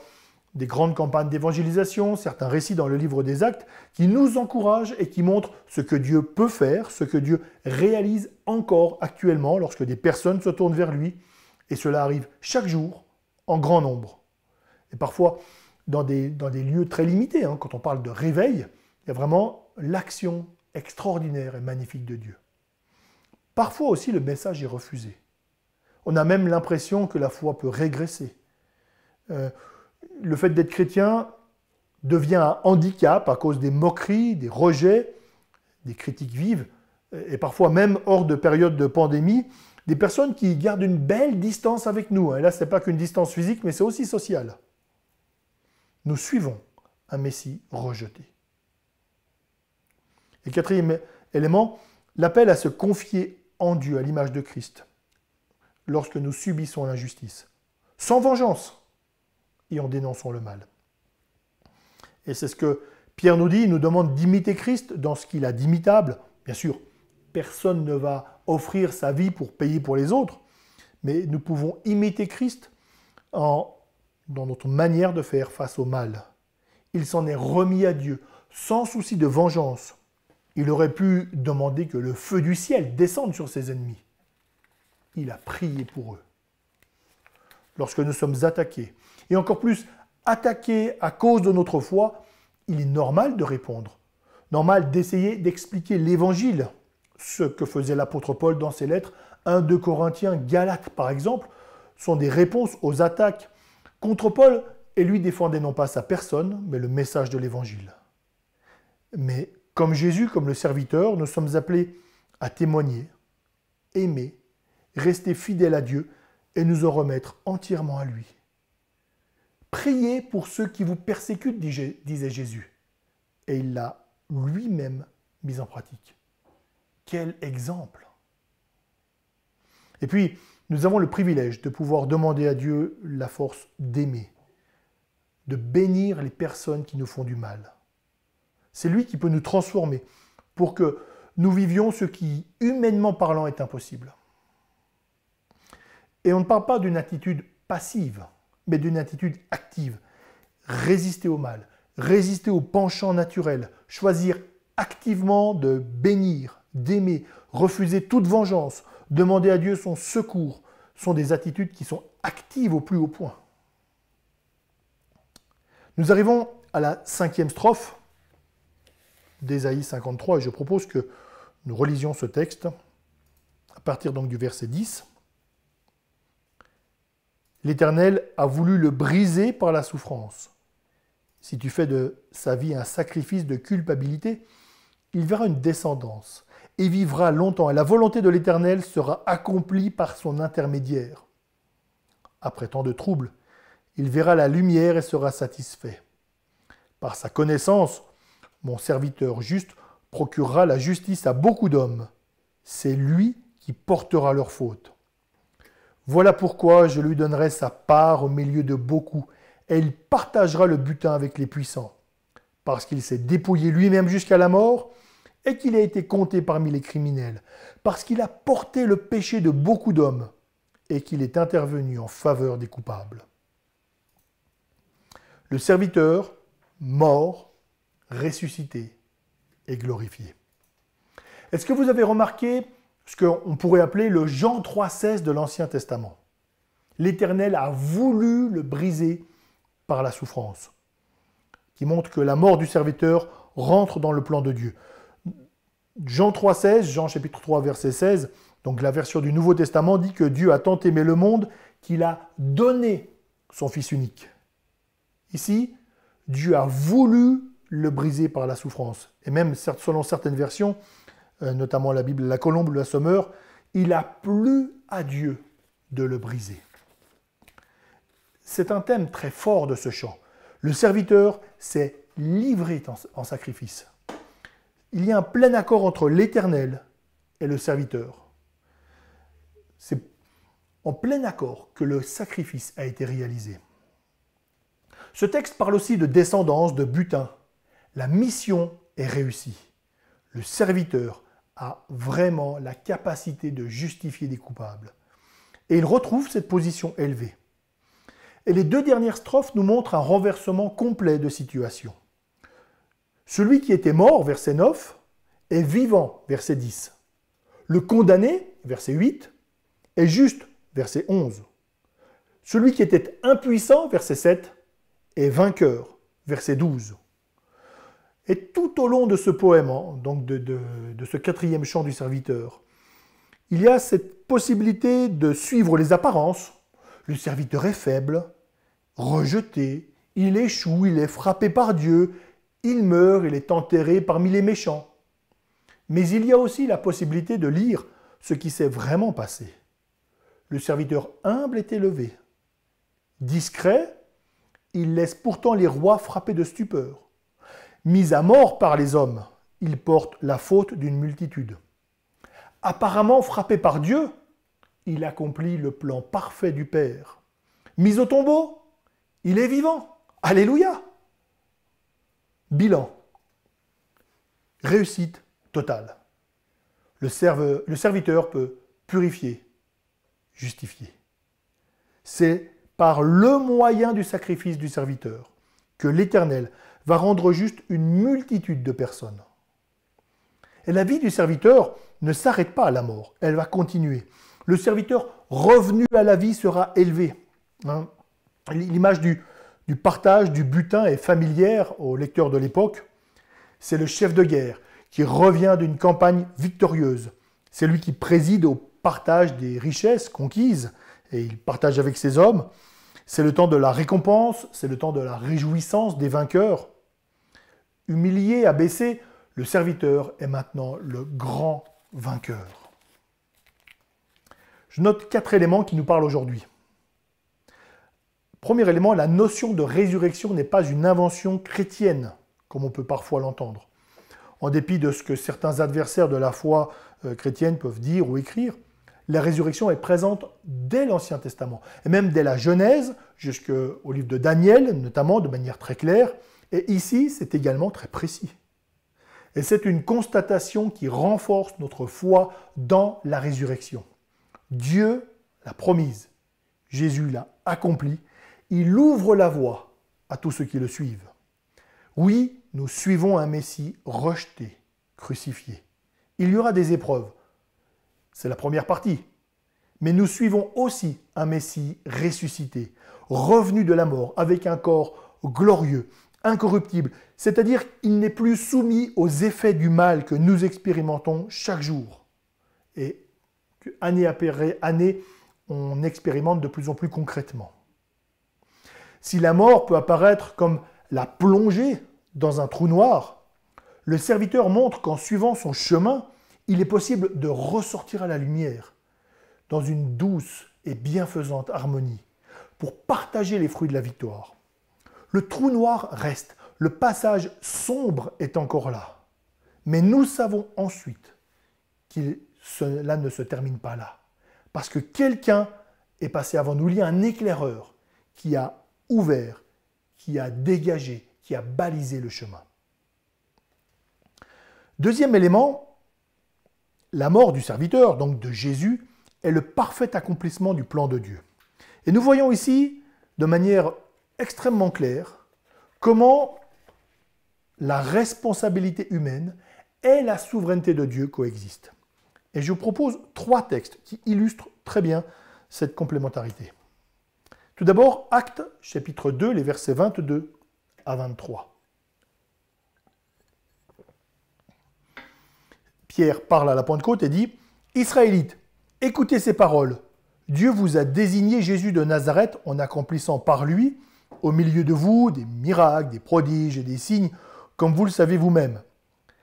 des grandes campagnes d'évangélisation, certains récits dans le livre des actes, qui nous encouragent et qui montrent ce que Dieu peut faire, ce que Dieu réalise encore actuellement lorsque des personnes se tournent vers lui, et cela arrive chaque jour en grand nombre. Et parfois dans des, lieux très limités, hein, quand on parle de réveil, il y a vraiment l'action extraordinaire et magnifique de Dieu. Parfois aussi le message est refusé. On a même l'impression que la foi peut régresser. Euh, le fait d'être chrétien devient un handicap à cause des moqueries, des rejets, des critiques vives, et parfois même hors de période de pandémie, des personnes qui gardent une belle distance avec nous. Et là, ce n'est pas qu'une distance physique, mais c'est aussi sociale. Nous suivons un Messie rejeté. Et quatrième élément, l'appel à se confier en Dieu, à l'image de Christ, lorsque nous subissons l'injustice, sans vengeance et en dénonçant le mal. Et c'est ce que Pierre nous dit, il nous demande d'imiter Christ dans ce qu'il a d'imitable. Bien sûr, personne ne va offrir sa vie pour payer pour les autres, mais nous pouvons imiter Christ en, dans notre manière de faire face au mal. Il s'en est remis à Dieu, sans souci de vengeance, il aurait pu demander que le feu du ciel descende sur ses ennemis. Il a prié pour eux. Lorsque nous sommes attaqués, et encore plus attaqués à cause de notre foi, il est normal de répondre, normal d'essayer d'expliquer l'Évangile, ce que faisait l'apôtre Paul dans ses lettres 1 de Corinthiens, Galates par exemple, sont des réponses aux attaques contre Paul et lui défendait non pas sa personne, mais le message de l'Évangile. Mais comme Jésus, comme le serviteur, nous sommes appelés à témoigner, aimer, rester fidèles à Dieu et nous en remettre entièrement à lui. Priez pour ceux qui vous persécutent, disait Jésus. Et il l'a lui-même mis en pratique. Quel exemple Et puis, nous avons le privilège de pouvoir demander à Dieu la force d'aimer, de bénir les personnes qui nous font du mal. C'est lui qui peut nous transformer pour que nous vivions ce qui, humainement parlant, est impossible. Et on ne parle pas d'une attitude passive, mais d'une attitude active. Résister au mal, résister au penchant naturel, choisir activement de bénir, d'aimer, refuser toute vengeance, demander à Dieu son secours, sont des attitudes qui sont actives au plus haut point. Nous arrivons à la cinquième strophe d'Ésaïe 53, et je propose que nous relisions ce texte à partir donc du verset 10. L'Éternel a voulu le briser par la souffrance. Si tu fais de sa vie un sacrifice de culpabilité, il verra une descendance et vivra longtemps, et la volonté de l'Éternel sera accomplie par son intermédiaire. Après tant de troubles, il verra la lumière et sera satisfait. Par sa connaissance, mon serviteur juste procurera la justice à beaucoup d'hommes. C'est lui qui portera leur faute. Voilà pourquoi je lui donnerai sa part au milieu de beaucoup, et il partagera le butin avec les puissants. Parce qu'il s'est dépouillé lui-même jusqu'à la mort, et qu'il a été compté parmi les criminels, parce qu'il a porté le péché de beaucoup d'hommes, et qu'il est intervenu en faveur des coupables. Le serviteur, mort, ressuscité et glorifié. Est-ce que vous avez remarqué ce qu'on pourrait appeler le Jean 3,16 de l'Ancien Testament L'Éternel a voulu le briser par la souffrance, qui montre que la mort du serviteur rentre dans le plan de Dieu. Jean 3,16, Jean chapitre 3, verset 16, donc la version du Nouveau Testament dit que Dieu a tant aimé le monde qu'il a donné son Fils unique. Ici, Dieu a voulu le briser par la souffrance. Et même, selon certaines versions, euh, notamment la Bible, la colombe, la sommeur, il a plu à Dieu de le briser. C'est un thème très fort de ce chant. Le serviteur s'est livré en sacrifice. Il y a un plein accord entre l'Éternel et le serviteur. C'est en plein accord que le sacrifice a été réalisé. Ce texte parle aussi de descendance, de butin, la mission est réussie. Le serviteur a vraiment la capacité de justifier des coupables. Et il retrouve cette position élevée. Et les deux dernières strophes nous montrent un renversement complet de situation. Celui qui était mort, verset 9, est vivant, verset 10. Le condamné, verset 8, est juste, verset 11. Celui qui était impuissant, verset 7, est vainqueur, verset 12. Et tout au long de ce poème, hein, donc de, ce quatrième chant du serviteur, il y a cette possibilité de suivre les apparences. Le serviteur est faible, rejeté, il échoue, il est frappé par Dieu, il meurt, il est enterré parmi les méchants. Mais il y a aussi la possibilité de lire ce qui s'est vraiment passé. Le serviteur humble est élevé. Discret, il laisse pourtant les rois frapper de stupeur. Mis à mort par les hommes, il porte la faute d'une multitude. Apparemment frappé par Dieu, il accomplit le plan parfait du Père. Mis au tombeau, il est vivant. Alléluia. Bilan. Réussite totale. Le, le serviteur peut purifier, justifier. C'est par le moyen du sacrifice du serviteur que l'Éternel va rendre juste une multitude de personnes. Et la vie du serviteur ne s'arrête pas à la mort, elle va continuer. Le serviteur revenu à la vie sera élevé. Hein. L'image du, du partage du butin est familière aux lecteurs de l'époque. C'est le chef de guerre qui revient d'une campagne victorieuse. C'est lui qui préside au partage des richesses conquises et il partage avec ses hommes. C'est le temps de la récompense, c'est le temps de la réjouissance des vainqueurs humilié, abaissé, le serviteur est maintenant le grand vainqueur. Je note quatre éléments qui nous parlent aujourd'hui. Premier élément, la notion de résurrection n'est pas une invention chrétienne, comme on peut parfois l'entendre. En dépit de ce que certains adversaires de la foi euh, chrétienne peuvent dire ou écrire, la résurrection est présente dès l'Ancien Testament, et même dès la Genèse, jusqu'au livre de Daniel, notamment de manière très claire. Et ici, c'est également très précis. Et c'est une constatation qui renforce notre foi dans la résurrection. Dieu l'a promise, Jésus l'a accompli, il ouvre la voie à tous ceux qui le suivent. Oui, nous suivons un Messie rejeté, crucifié. Il y aura des épreuves. C'est la première partie. Mais nous suivons aussi un Messie ressuscité, revenu de la mort, avec un corps glorieux, incorruptible, c'est-à-dire qu'il n'est plus soumis aux effets du mal que nous expérimentons chaque jour. Et qu'année après année, on expérimente de plus en plus concrètement. Si la mort peut apparaître comme la plongée dans un trou noir, le serviteur montre qu'en suivant son chemin, il est possible de ressortir à la lumière, dans une douce et bienfaisante harmonie, pour partager les fruits de la victoire. Le trou noir reste, le passage sombre est encore là. Mais nous savons ensuite que cela ne se termine pas là. Parce que quelqu'un est passé avant nous, il y a un éclaireur qui a ouvert, qui a dégagé, qui a balisé le chemin. Deuxième élément, la mort du serviteur, donc de Jésus, est le parfait accomplissement du plan de Dieu. Et nous voyons ici, de manière extrêmement clair comment la responsabilité humaine et la souveraineté de Dieu coexistent. Et je vous propose trois textes qui illustrent très bien cette complémentarité. Tout d'abord, Actes chapitre 2, les versets 22 à 23. Pierre parle à la côte et dit, Israélites, écoutez ces paroles. Dieu vous a désigné Jésus de Nazareth en accomplissant par lui au milieu de vous, des miracles, des prodiges et des signes, comme vous le savez vous-même.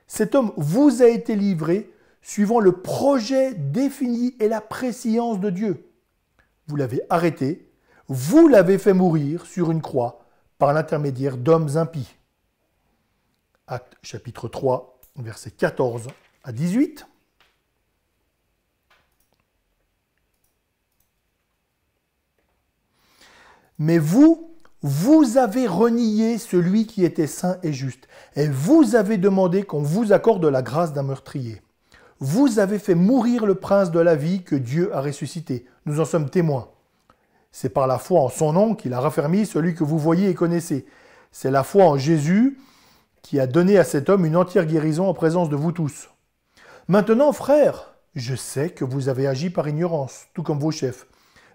Cet homme vous a été livré suivant le projet défini et la préscience de Dieu. Vous l'avez arrêté, vous l'avez fait mourir sur une croix par l'intermédiaire d'hommes impies. Acte chapitre 3, versets 14 à 18. Mais vous, vous avez renié celui qui était saint et juste, et vous avez demandé qu'on vous accorde la grâce d'un meurtrier. Vous avez fait mourir le prince de la vie que Dieu a ressuscité. Nous en sommes témoins. C'est par la foi en son nom qu'il a raffermi celui que vous voyez et connaissez. C'est la foi en Jésus qui a donné à cet homme une entière guérison en présence de vous tous. Maintenant, frères, je sais que vous avez agi par ignorance, tout comme vos chefs.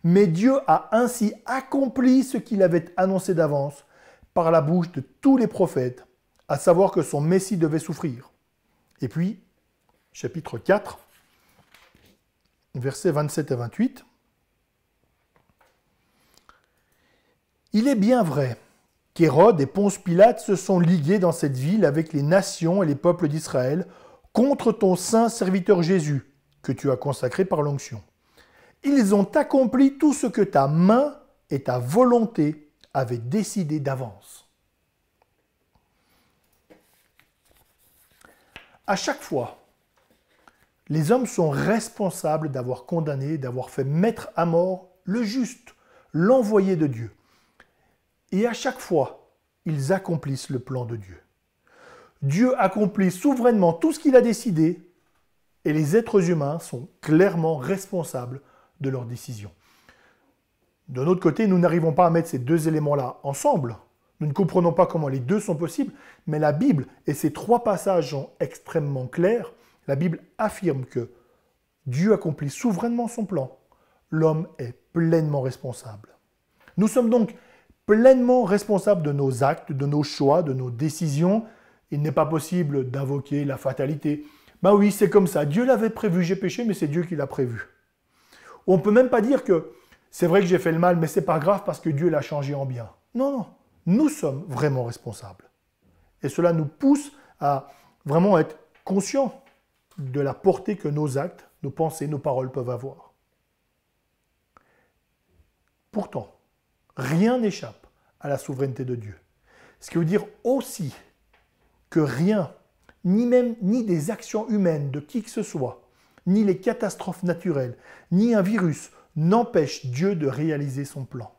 Mais Dieu a ainsi accompli ce qu'il avait annoncé d'avance par la bouche de tous les prophètes, à savoir que son Messie devait souffrir. Et puis, chapitre 4, versets 27 à 28. Il est bien vrai qu'Hérode et Ponce Pilate se sont ligués dans cette ville avec les nations et les peuples d'Israël contre ton saint serviteur Jésus, que tu as consacré par l'onction. Ils ont accompli tout ce que ta main et ta volonté avaient décidé d'avance. À chaque fois, les hommes sont responsables d'avoir condamné, d'avoir fait mettre à mort le juste, l'envoyé de Dieu. Et à chaque fois, ils accomplissent le plan de Dieu. Dieu accomplit souverainement tout ce qu'il a décidé et les êtres humains sont clairement responsables de leurs décisions. De notre côté, nous n'arrivons pas à mettre ces deux éléments-là ensemble. Nous ne comprenons pas comment les deux sont possibles, mais la Bible et ces trois passages sont extrêmement clairs. La Bible affirme que Dieu accomplit souverainement son plan. L'homme est pleinement responsable. Nous sommes donc pleinement responsables de nos actes, de nos choix, de nos décisions. Il n'est pas possible d'invoquer la fatalité. Ben oui, c'est comme ça. Dieu l'avait prévu, j'ai péché, mais c'est Dieu qui l'a prévu on ne peut même pas dire que c'est vrai que j'ai fait le mal, mais c'est pas grave parce que Dieu l'a changé en bien. Non, non. Nous sommes vraiment responsables. Et cela nous pousse à vraiment être conscients de la portée que nos actes, nos pensées, nos paroles peuvent avoir. Pourtant, rien n'échappe à la souveraineté de Dieu. Ce qui veut dire aussi que rien, ni même ni des actions humaines de qui que ce soit, ni les catastrophes naturelles, ni un virus n'empêchent Dieu de réaliser son plan.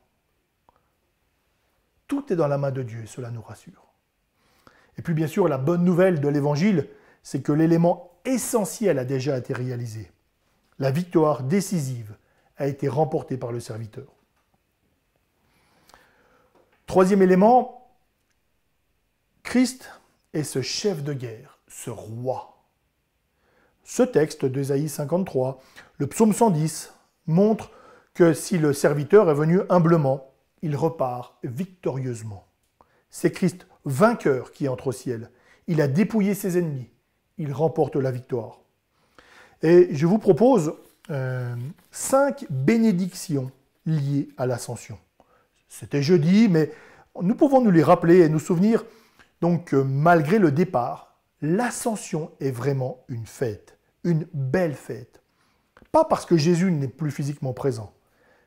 Tout est dans la main de Dieu, cela nous rassure. Et puis bien sûr, la bonne nouvelle de l'Évangile, c'est que l'élément essentiel a déjà été réalisé. La victoire décisive a été remportée par le serviteur. Troisième élément, Christ est ce chef de guerre, ce roi. Ce texte d'Ésaïe 53, le psaume 110, montre que si le serviteur est venu humblement, il repart victorieusement. C'est Christ vainqueur qui entre au ciel. Il a dépouillé ses ennemis. Il remporte la victoire. Et je vous propose euh, cinq bénédictions liées à l'ascension. C'était jeudi, mais nous pouvons nous les rappeler et nous souvenir donc euh, malgré le départ, l'ascension est vraiment une fête une belle fête. Pas parce que Jésus n'est plus physiquement présent,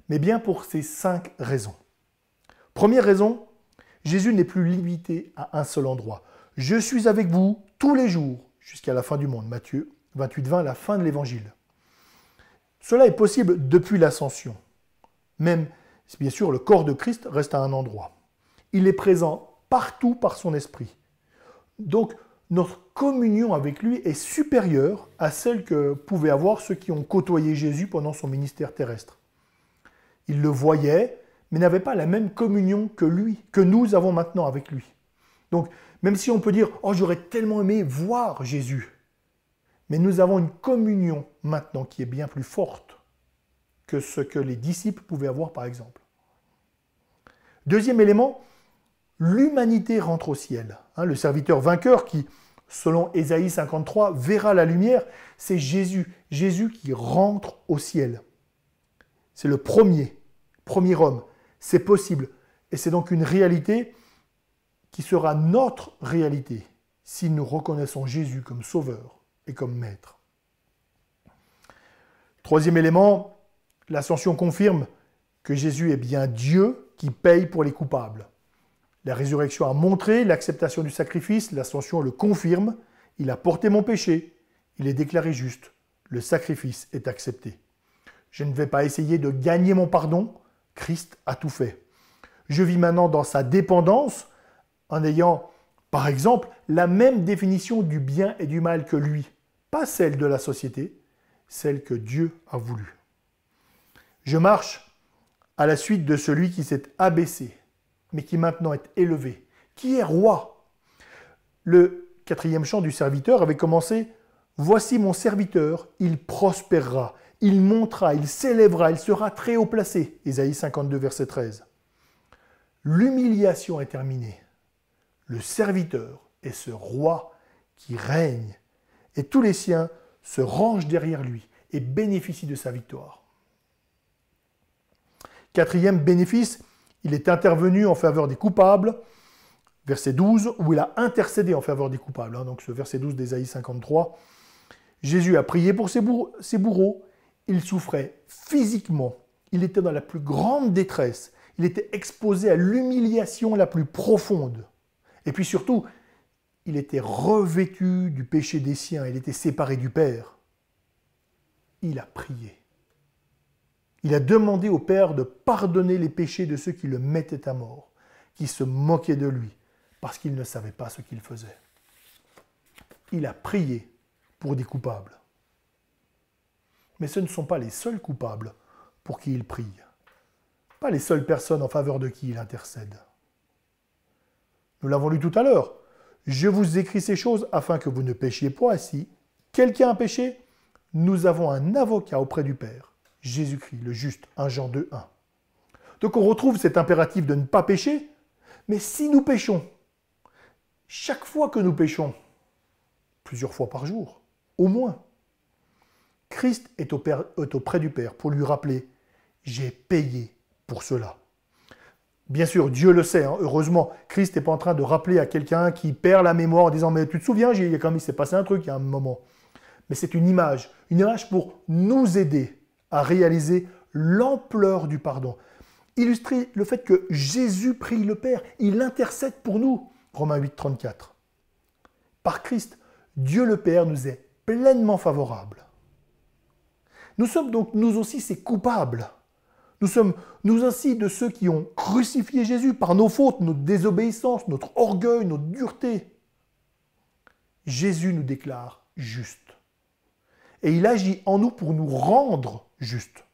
mais bien pour ces cinq raisons. Première raison, Jésus n'est plus limité à un seul endroit. Je suis avec vous tous les jours jusqu'à la fin du monde. Matthieu 28-20, la fin de l'évangile. Cela est possible depuis l'ascension. Même, si, bien sûr, le corps de Christ reste à un endroit. Il est présent partout par son esprit. Donc, notre communion avec lui est supérieure à celle que pouvaient avoir ceux qui ont côtoyé Jésus pendant son ministère terrestre. Ils le voyaient, mais n'avaient pas la même communion que lui, que nous avons maintenant avec lui. Donc, même si on peut dire, oh, j'aurais tellement aimé voir Jésus, mais nous avons une communion maintenant qui est bien plus forte que ce que les disciples pouvaient avoir, par exemple. Deuxième élément, l'humanité rentre au ciel. Hein, le serviteur vainqueur qui, selon Ésaïe 53, verra la lumière, c'est Jésus. Jésus qui rentre au ciel. C'est le premier, premier homme. C'est possible. Et c'est donc une réalité qui sera notre réalité si nous reconnaissons Jésus comme sauveur et comme maître. Troisième élément, l'ascension confirme que Jésus est bien Dieu qui paye pour les coupables. La résurrection a montré l'acceptation du sacrifice, l'ascension le confirme. Il a porté mon péché, il est déclaré juste, le sacrifice est accepté. Je ne vais pas essayer de gagner mon pardon, Christ a tout fait. Je vis maintenant dans sa dépendance en ayant, par exemple, la même définition du bien et du mal que lui, pas celle de la société, celle que Dieu a voulu. Je marche à la suite de celui qui s'est abaissé, mais qui maintenant est élevé, qui est roi. Le quatrième chant du serviteur avait commencé Voici mon serviteur, il prospérera, il montera, il s'élèvera, il sera très haut placé. Ésaïe 52, verset 13. L'humiliation est terminée. Le serviteur est ce roi qui règne, et tous les siens se rangent derrière lui et bénéficient de sa victoire. Quatrième bénéfice, il est intervenu en faveur des coupables, verset 12, où il a intercédé en faveur des coupables. Hein, donc ce verset 12 d'Ésaïe 53. Jésus a prié pour ses bourreaux. Il souffrait physiquement. Il était dans la plus grande détresse. Il était exposé à l'humiliation la plus profonde. Et puis surtout, il était revêtu du péché des siens. Il était séparé du Père. Il a prié. Il a demandé au Père de pardonner les péchés de ceux qui le mettaient à mort, qui se moquaient de lui, parce qu'ils ne savaient pas ce qu'il faisait. Il a prié pour des coupables. Mais ce ne sont pas les seuls coupables pour qui il prie, pas les seules personnes en faveur de qui il intercède. Nous l'avons lu tout à l'heure. Je vous écris ces choses afin que vous ne péchiez point. Si quelqu'un a péché, nous avons un avocat auprès du Père, Jésus-Christ, le juste, 1 Jean 2, 1. Donc on retrouve cet impératif de ne pas pécher, mais si nous péchons, chaque fois que nous péchons, plusieurs fois par jour, au moins, Christ est, auprès du Père pour lui rappeler, j'ai payé pour cela. Bien sûr, Dieu le sait, hein, heureusement, Christ n'est pas en train de rappeler à quelqu'un qui perd la mémoire en disant Mais tu te souviens, il, il s'est passé un truc il y a un moment. Mais c'est une image, une image pour nous aider à réaliser l'ampleur du pardon. Illustrer le fait que Jésus prie le Père, il intercède pour nous. Romains 8, 34. Par Christ, Dieu le Père nous est pleinement favorable. Nous sommes donc nous aussi ses coupables. Nous sommes nous ainsi de ceux qui ont crucifié Jésus par nos fautes, notre désobéissance, notre orgueil, notre dureté. Jésus nous déclare juste. Et il agit en nous pour nous rendre juste.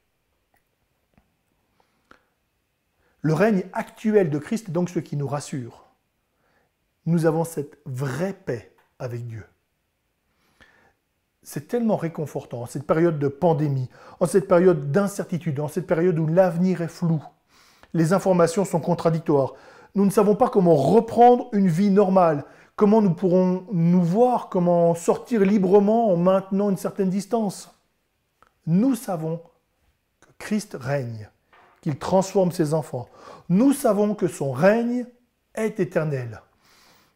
Le règne actuel de Christ est donc ce qui nous rassure. Nous avons cette vraie paix avec Dieu. C'est tellement réconfortant en cette période de pandémie, en cette période d'incertitude, en cette période où l'avenir est flou. Les informations sont contradictoires. Nous ne savons pas comment reprendre une vie normale, comment nous pourrons nous voir, comment sortir librement en maintenant une certaine distance. Nous savons que Christ règne, qu'il transforme ses enfants. Nous savons que son règne est éternel,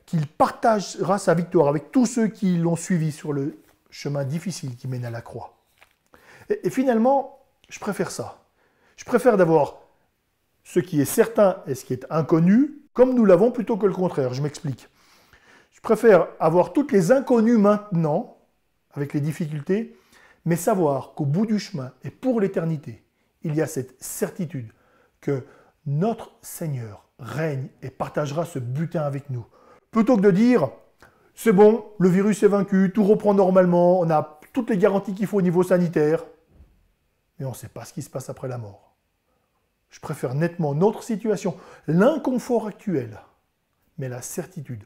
qu'il partagera sa victoire avec tous ceux qui l'ont suivi sur le chemin difficile qui mène à la croix. Et, finalement, je préfère ça. Je préfère d'avoir ce qui est certain et ce qui est inconnu, comme nous l'avons, plutôt que le contraire. Je m'explique. Je préfère avoir toutes les inconnues maintenant, avec les difficultés, mais savoir qu'au bout du chemin et pour l'éternité, il y a cette certitude que notre Seigneur règne et partagera ce butin avec nous. Plutôt que de dire, c'est bon, le virus est vaincu, tout reprend normalement, on a toutes les garanties qu'il faut au niveau sanitaire, mais on ne sait pas ce qui se passe après la mort. Je préfère nettement notre situation, l'inconfort actuel, mais la certitude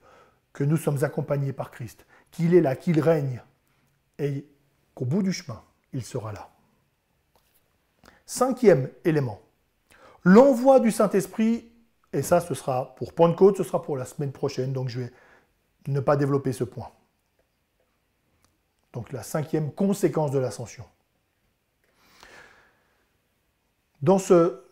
que nous sommes accompagnés par Christ, qu'il est là, qu'il règne, et au bout du chemin, il sera là. Cinquième élément, l'envoi du Saint-Esprit, et ça ce sera pour Pointe-Côte, ce sera pour la semaine prochaine, donc je vais ne pas développer ce point. Donc la cinquième conséquence de l'ascension. Dans ce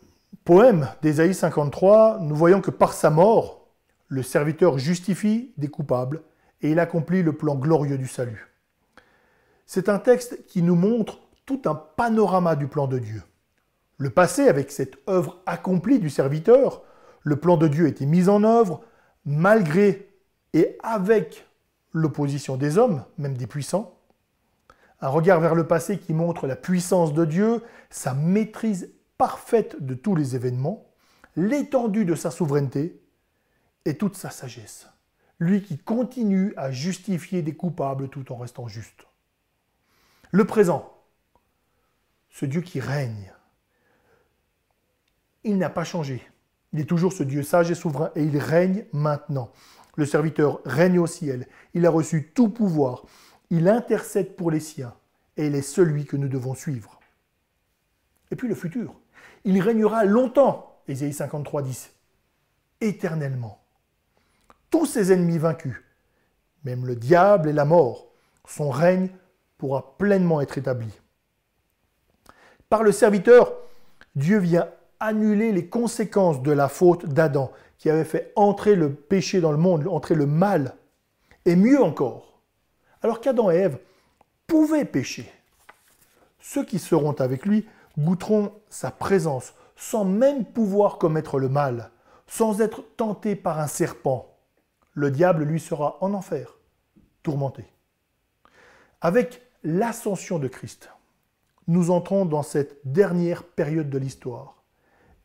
poème d'Ésaïe 53, nous voyons que par sa mort, le serviteur justifie des coupables et il accomplit le plan glorieux du salut. C'est un texte qui nous montre tout un panorama du plan de Dieu. Le passé, avec cette œuvre accomplie du serviteur, le plan de Dieu été mis en œuvre malgré et avec l'opposition des hommes, même des puissants. Un regard vers le passé qui montre la puissance de Dieu, sa maîtrise parfaite de tous les événements, l'étendue de sa souveraineté et toute sa sagesse. Lui qui continue à justifier des coupables tout en restant juste. Le présent, ce Dieu qui règne, il n'a pas changé. Il est toujours ce Dieu sage et souverain et il règne maintenant. Le serviteur règne au ciel. Il a reçu tout pouvoir. Il intercède pour les siens et il est celui que nous devons suivre. Et puis le futur. Il régnera longtemps, Ésaïe 53, 10, éternellement. Tous ses ennemis vaincus, même le diable et la mort, son règne pourra pleinement être établi. Par le serviteur, Dieu vient annuler les conséquences de la faute d'Adam, qui avait fait entrer le péché dans le monde, entrer le mal. Et mieux encore, alors qu'Adam et Ève pouvaient pécher, ceux qui seront avec lui goûteront sa présence, sans même pouvoir commettre le mal, sans être tentés par un serpent. Le diable lui sera en enfer, tourmenté. Avec l'ascension de Christ, nous entrons dans cette dernière période de l'histoire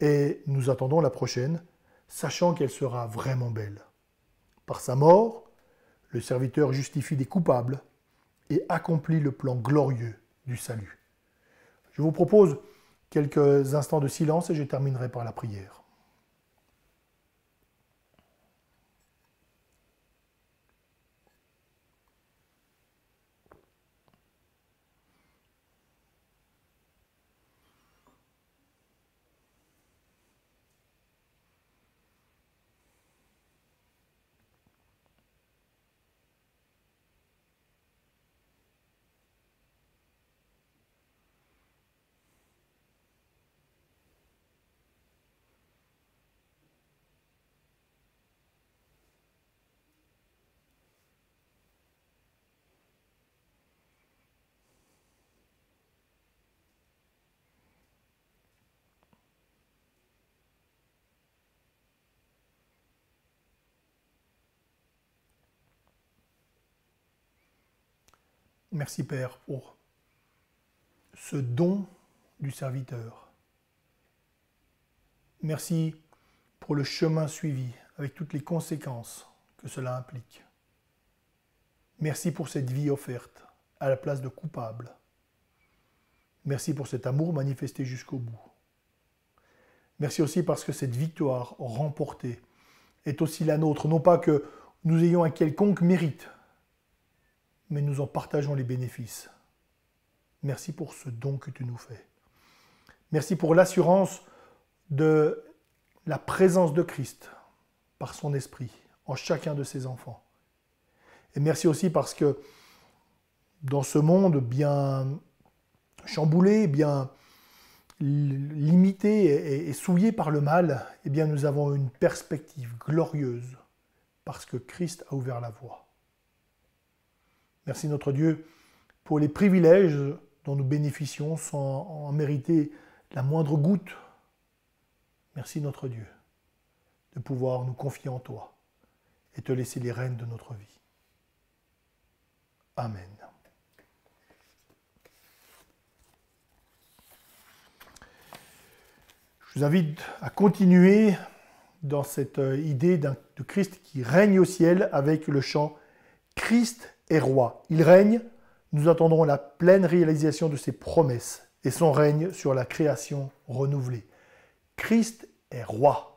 et nous attendons la prochaine, sachant qu'elle sera vraiment belle. Par sa mort, le serviteur justifie des coupables et accomplit le plan glorieux du salut. Je vous propose quelques instants de silence et je terminerai par la prière. Merci Père pour ce don du serviteur. Merci pour le chemin suivi avec toutes les conséquences que cela implique. Merci pour cette vie offerte à la place de coupable. Merci pour cet amour manifesté jusqu'au bout. Merci aussi parce que cette victoire remportée est aussi la nôtre, non pas que nous ayons un quelconque mérite, mais nous en partageons les bénéfices. Merci pour ce don que tu nous fais. Merci pour l'assurance de la présence de Christ par son esprit en chacun de ses enfants. Et merci aussi parce que dans ce monde bien chamboulé, bien limité et souillé par le mal, eh bien nous avons une perspective glorieuse parce que Christ a ouvert la voie. Merci notre Dieu pour les privilèges dont nous bénéficions sans en mériter la moindre goutte. Merci notre Dieu de pouvoir nous confier en toi et te laisser les rênes de notre vie. Amen. Je vous invite à continuer dans cette idée de Christ qui règne au ciel avec le chant Christ est roi. Il règne, nous attendrons la pleine réalisation de ses promesses et son règne sur la création renouvelée. Christ est roi.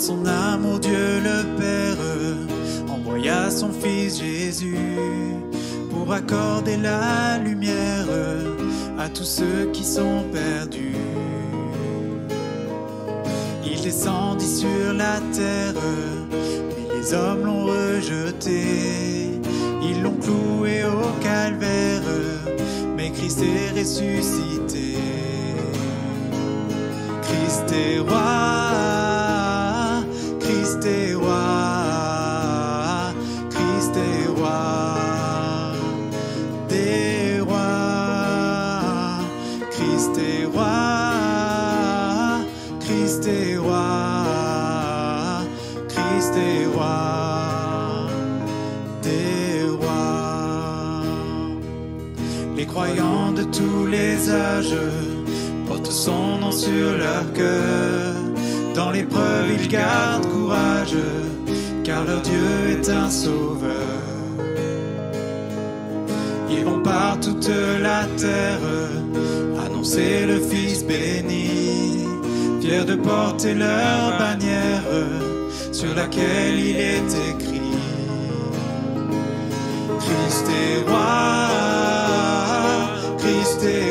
son âme au Dieu le Père envoya son Fils Jésus pour accorder la lumière à tous ceux qui sont perdus. Il descendit sur la terre, mais les hommes l'ont rejeté. Ils l'ont cloué au calvaire, mais Christ est ressuscité. Christ est roi. garde courage car leur Dieu est un sauveur. Ils vont par toute la terre annoncer le Fils béni, Pierre de porter leur bannière sur laquelle il est écrit. Christ est roi, Christ est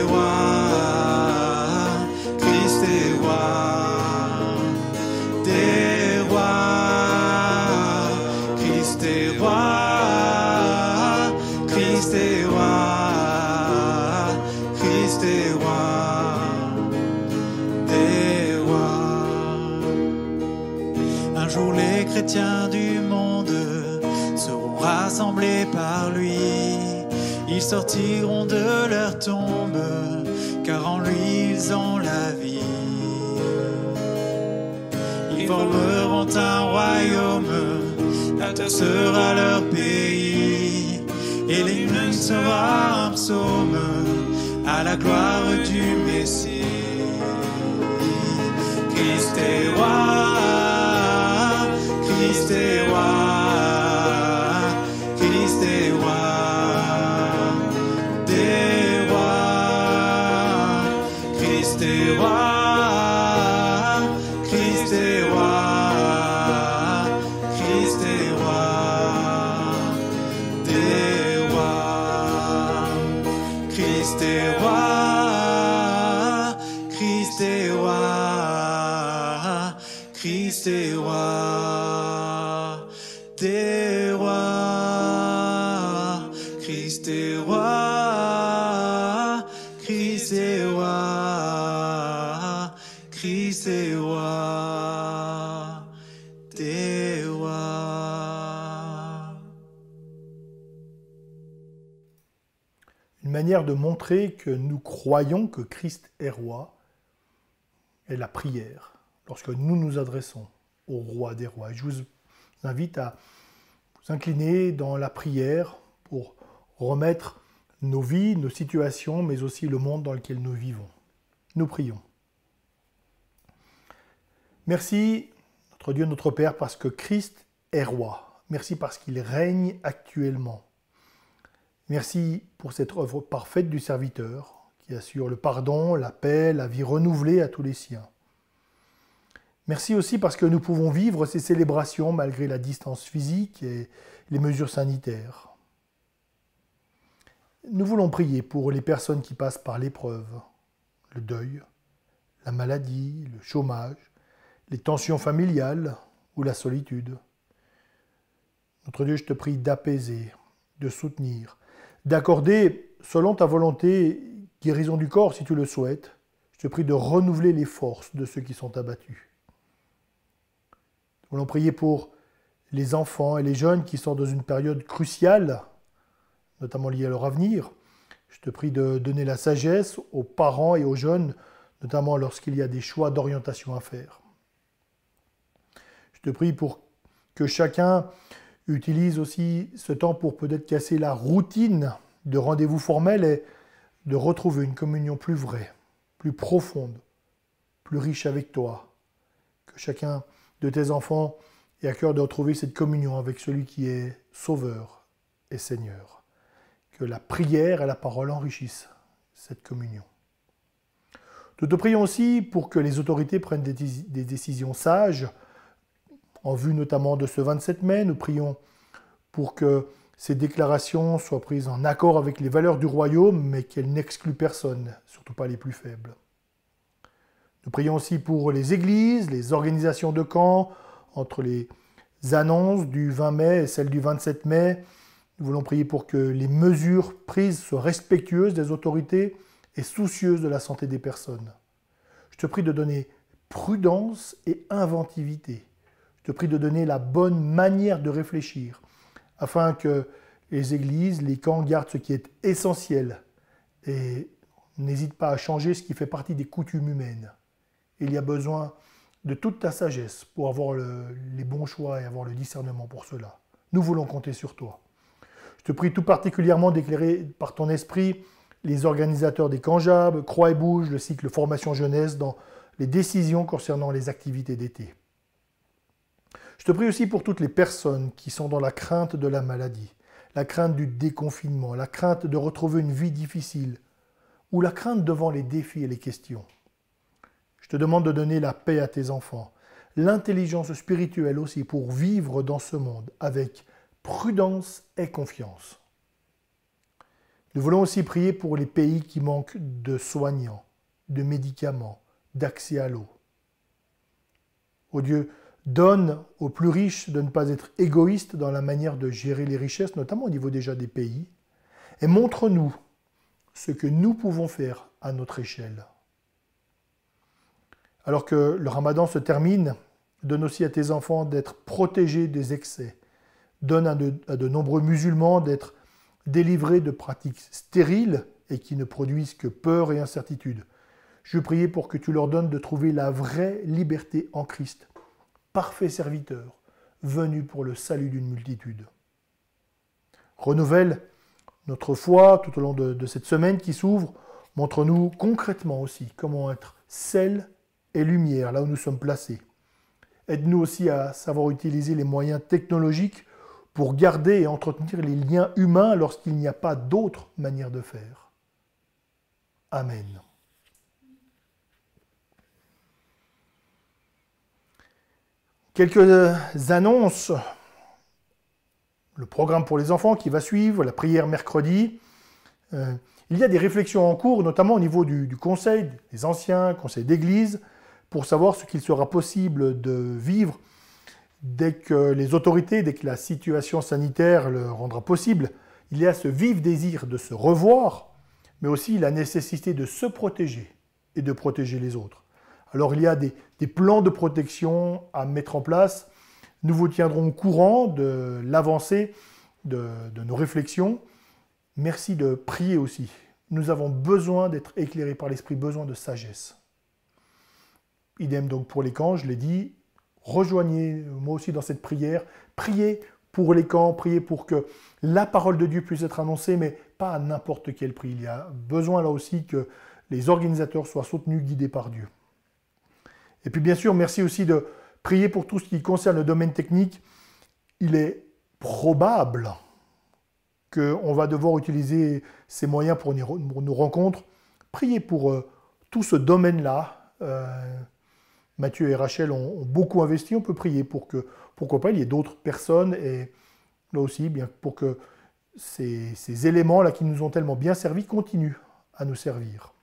sortiront de leur tombe, car en lui ils ont la vie. Ils formeront un royaume, la terre sera leur pays, et l'hymne sera un psaume à la gloire du Messie. Christ est roi, Christ est roi, Christ est roi. de montrer que nous croyons que Christ est roi est la prière, lorsque nous nous adressons au roi des rois. Je vous invite à vous incliner dans la prière pour remettre nos vies, nos situations, mais aussi le monde dans lequel nous vivons. Nous prions. Merci, notre Dieu, notre Père, parce que Christ est roi. Merci parce qu'il règne actuellement. Merci pour cette œuvre parfaite du serviteur, qui assure le pardon, la paix, la vie renouvelée à tous les siens. Merci aussi parce que nous pouvons vivre ces célébrations malgré la distance physique et les mesures sanitaires. Nous voulons prier pour les personnes qui passent par l'épreuve, le deuil, la maladie, le chômage, les tensions familiales ou la solitude. Notre Dieu, je te prie d'apaiser, de soutenir, d'accorder, selon ta volonté, guérison du corps si tu le souhaites. Je te prie de renouveler les forces de ceux qui sont abattus. Nous voulons prier pour les enfants et les jeunes qui sont dans une période cruciale, notamment liée à leur avenir. Je te prie de donner la sagesse aux parents et aux jeunes, notamment lorsqu'il y a des choix d'orientation à faire. Je te prie pour que chacun utilise aussi ce temps pour peut-être casser la routine de rendez-vous formel et de retrouver une communion plus vraie, plus profonde, plus riche avec toi. Que chacun de tes enfants ait à cœur de retrouver cette communion avec celui qui est Sauveur et Seigneur. Que la prière et la parole enrichissent cette communion. Nous te prions aussi pour que les autorités prennent des, décisions sages, en vue notamment de ce 27 mai, nous prions pour que ces déclarations soient prises en accord avec les valeurs du royaume, mais qu'elles n'excluent personne, surtout pas les plus faibles. Nous prions aussi pour les églises, les organisations de camps, entre les annonces du 20 mai et celles du 27 mai. Nous voulons prier pour que les mesures prises soient respectueuses des autorités et soucieuses de la santé des personnes. Je te prie de donner prudence et inventivité te prie de donner la bonne manière de réfléchir, afin que les églises, les camps gardent ce qui est essentiel et n'hésitent pas à changer ce qui fait partie des coutumes humaines. Il y a besoin de toute ta sagesse pour avoir les bons choix et avoir le discernement pour cela. Nous voulons compter sur toi. Je te prie tout particulièrement d'éclairer par ton esprit les organisateurs des camps Jab, Croix et Bouge, le cycle Formation Jeunesse dans les décisions concernant les activités d'été. Je te prie aussi pour toutes les personnes qui sont dans la crainte de la maladie, la crainte du déconfinement, la crainte de retrouver une vie difficile, ou la crainte devant les défis et les questions. Je te demande de donner la paix à tes enfants, l'intelligence spirituelle aussi pour vivre dans ce monde avec prudence et confiance. Nous voulons aussi prier pour les pays qui manquent de soignants, de médicaments, d'accès à l'eau. Ô Dieu, donne aux plus riches de ne pas être égoïstes dans la manière de gérer les richesses, notamment au niveau déjà des pays, et montre-nous ce que nous pouvons faire à notre échelle. Alors que le ramadan se termine, donne aussi à tes enfants d'être protégés des excès, donne à de, nombreux musulmans d'être délivrés de pratiques stériles et qui ne produisent que peur et incertitude. Je priais pour que tu leur donnes de trouver la vraie liberté en Christ parfait serviteur, venu pour le salut d'une multitude. Renouvelle notre foi tout au long de, cette semaine qui s'ouvre. Montre-nous concrètement aussi comment être sel et lumière là où nous sommes placés. Aide-nous aussi à savoir utiliser les moyens technologiques pour garder et entretenir les liens humains lorsqu'il n'y a pas d'autre manière de faire. Amen. Quelques euh, annonces. Le programme pour les enfants qui va suivre, la prière mercredi. Euh, il y a des réflexions en cours, notamment au niveau du, du conseil, des anciens, conseil d'église, pour savoir ce qu'il sera possible de vivre dès que les autorités, dès que la situation sanitaire le rendra possible. Il y a ce vif désir de se revoir, mais aussi la nécessité de se protéger et de protéger les autres. Alors il y a des, plans de protection à mettre en place. Nous vous tiendrons au courant de l'avancée de, de nos réflexions. Merci de prier aussi. Nous avons besoin d'être éclairés par l'Esprit, besoin de sagesse. Idem donc pour les camps, je l'ai dit, rejoignez moi aussi dans cette prière, priez pour les camps, priez pour que la parole de Dieu puisse être annoncée, mais pas à n'importe quel prix. Il y a besoin là aussi que les organisateurs soient soutenus, guidés par Dieu. Et puis bien sûr, merci aussi de prier pour tout ce qui concerne le domaine technique. Il est probable qu'on va devoir utiliser ces moyens pour nos rencontres. Priez pour euh, tout ce domaine-là. Euh, Mathieu et Rachel ont, beaucoup investi. On peut prier pour que, pourquoi pas, il y ait d'autres personnes et là aussi, bien pour que ces, ces éléments-là qui nous ont tellement bien servi continuent à nous servir.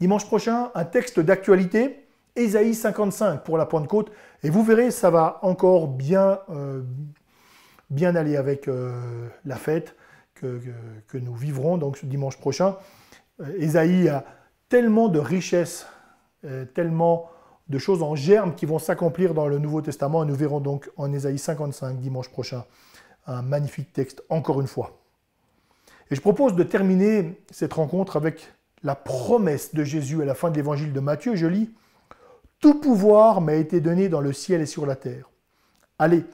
Dimanche prochain, un texte d'actualité, Ésaïe 55 pour la pointe Pentecôte. Et vous verrez, ça va encore bien, euh, bien aller avec euh, la fête que, nous vivrons donc ce dimanche prochain. Euh, Ésaïe a tellement de richesses, tellement de choses en germe qui vont s'accomplir dans le Nouveau Testament. Et nous verrons donc en Ésaïe 55 dimanche prochain un magnifique texte, encore une fois. Et je propose de terminer cette rencontre avec la promesse de Jésus à la fin de l'évangile de Matthieu, je lis Tout pouvoir m'a été donné dans le ciel et sur la terre. Allez,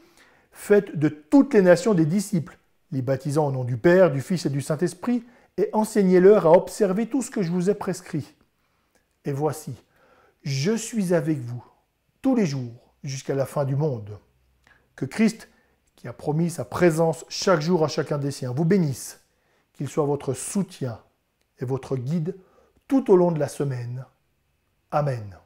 faites de toutes les nations des disciples, les baptisant au nom du Père, du Fils et du Saint-Esprit, et enseignez-leur à observer tout ce que je vous ai prescrit. Et voici, je suis avec vous tous les jours jusqu'à la fin du monde. Que Christ, qui a promis sa présence chaque jour à chacun des siens, vous bénisse, qu'il soit votre soutien et votre guide tout au long de la semaine. Amen.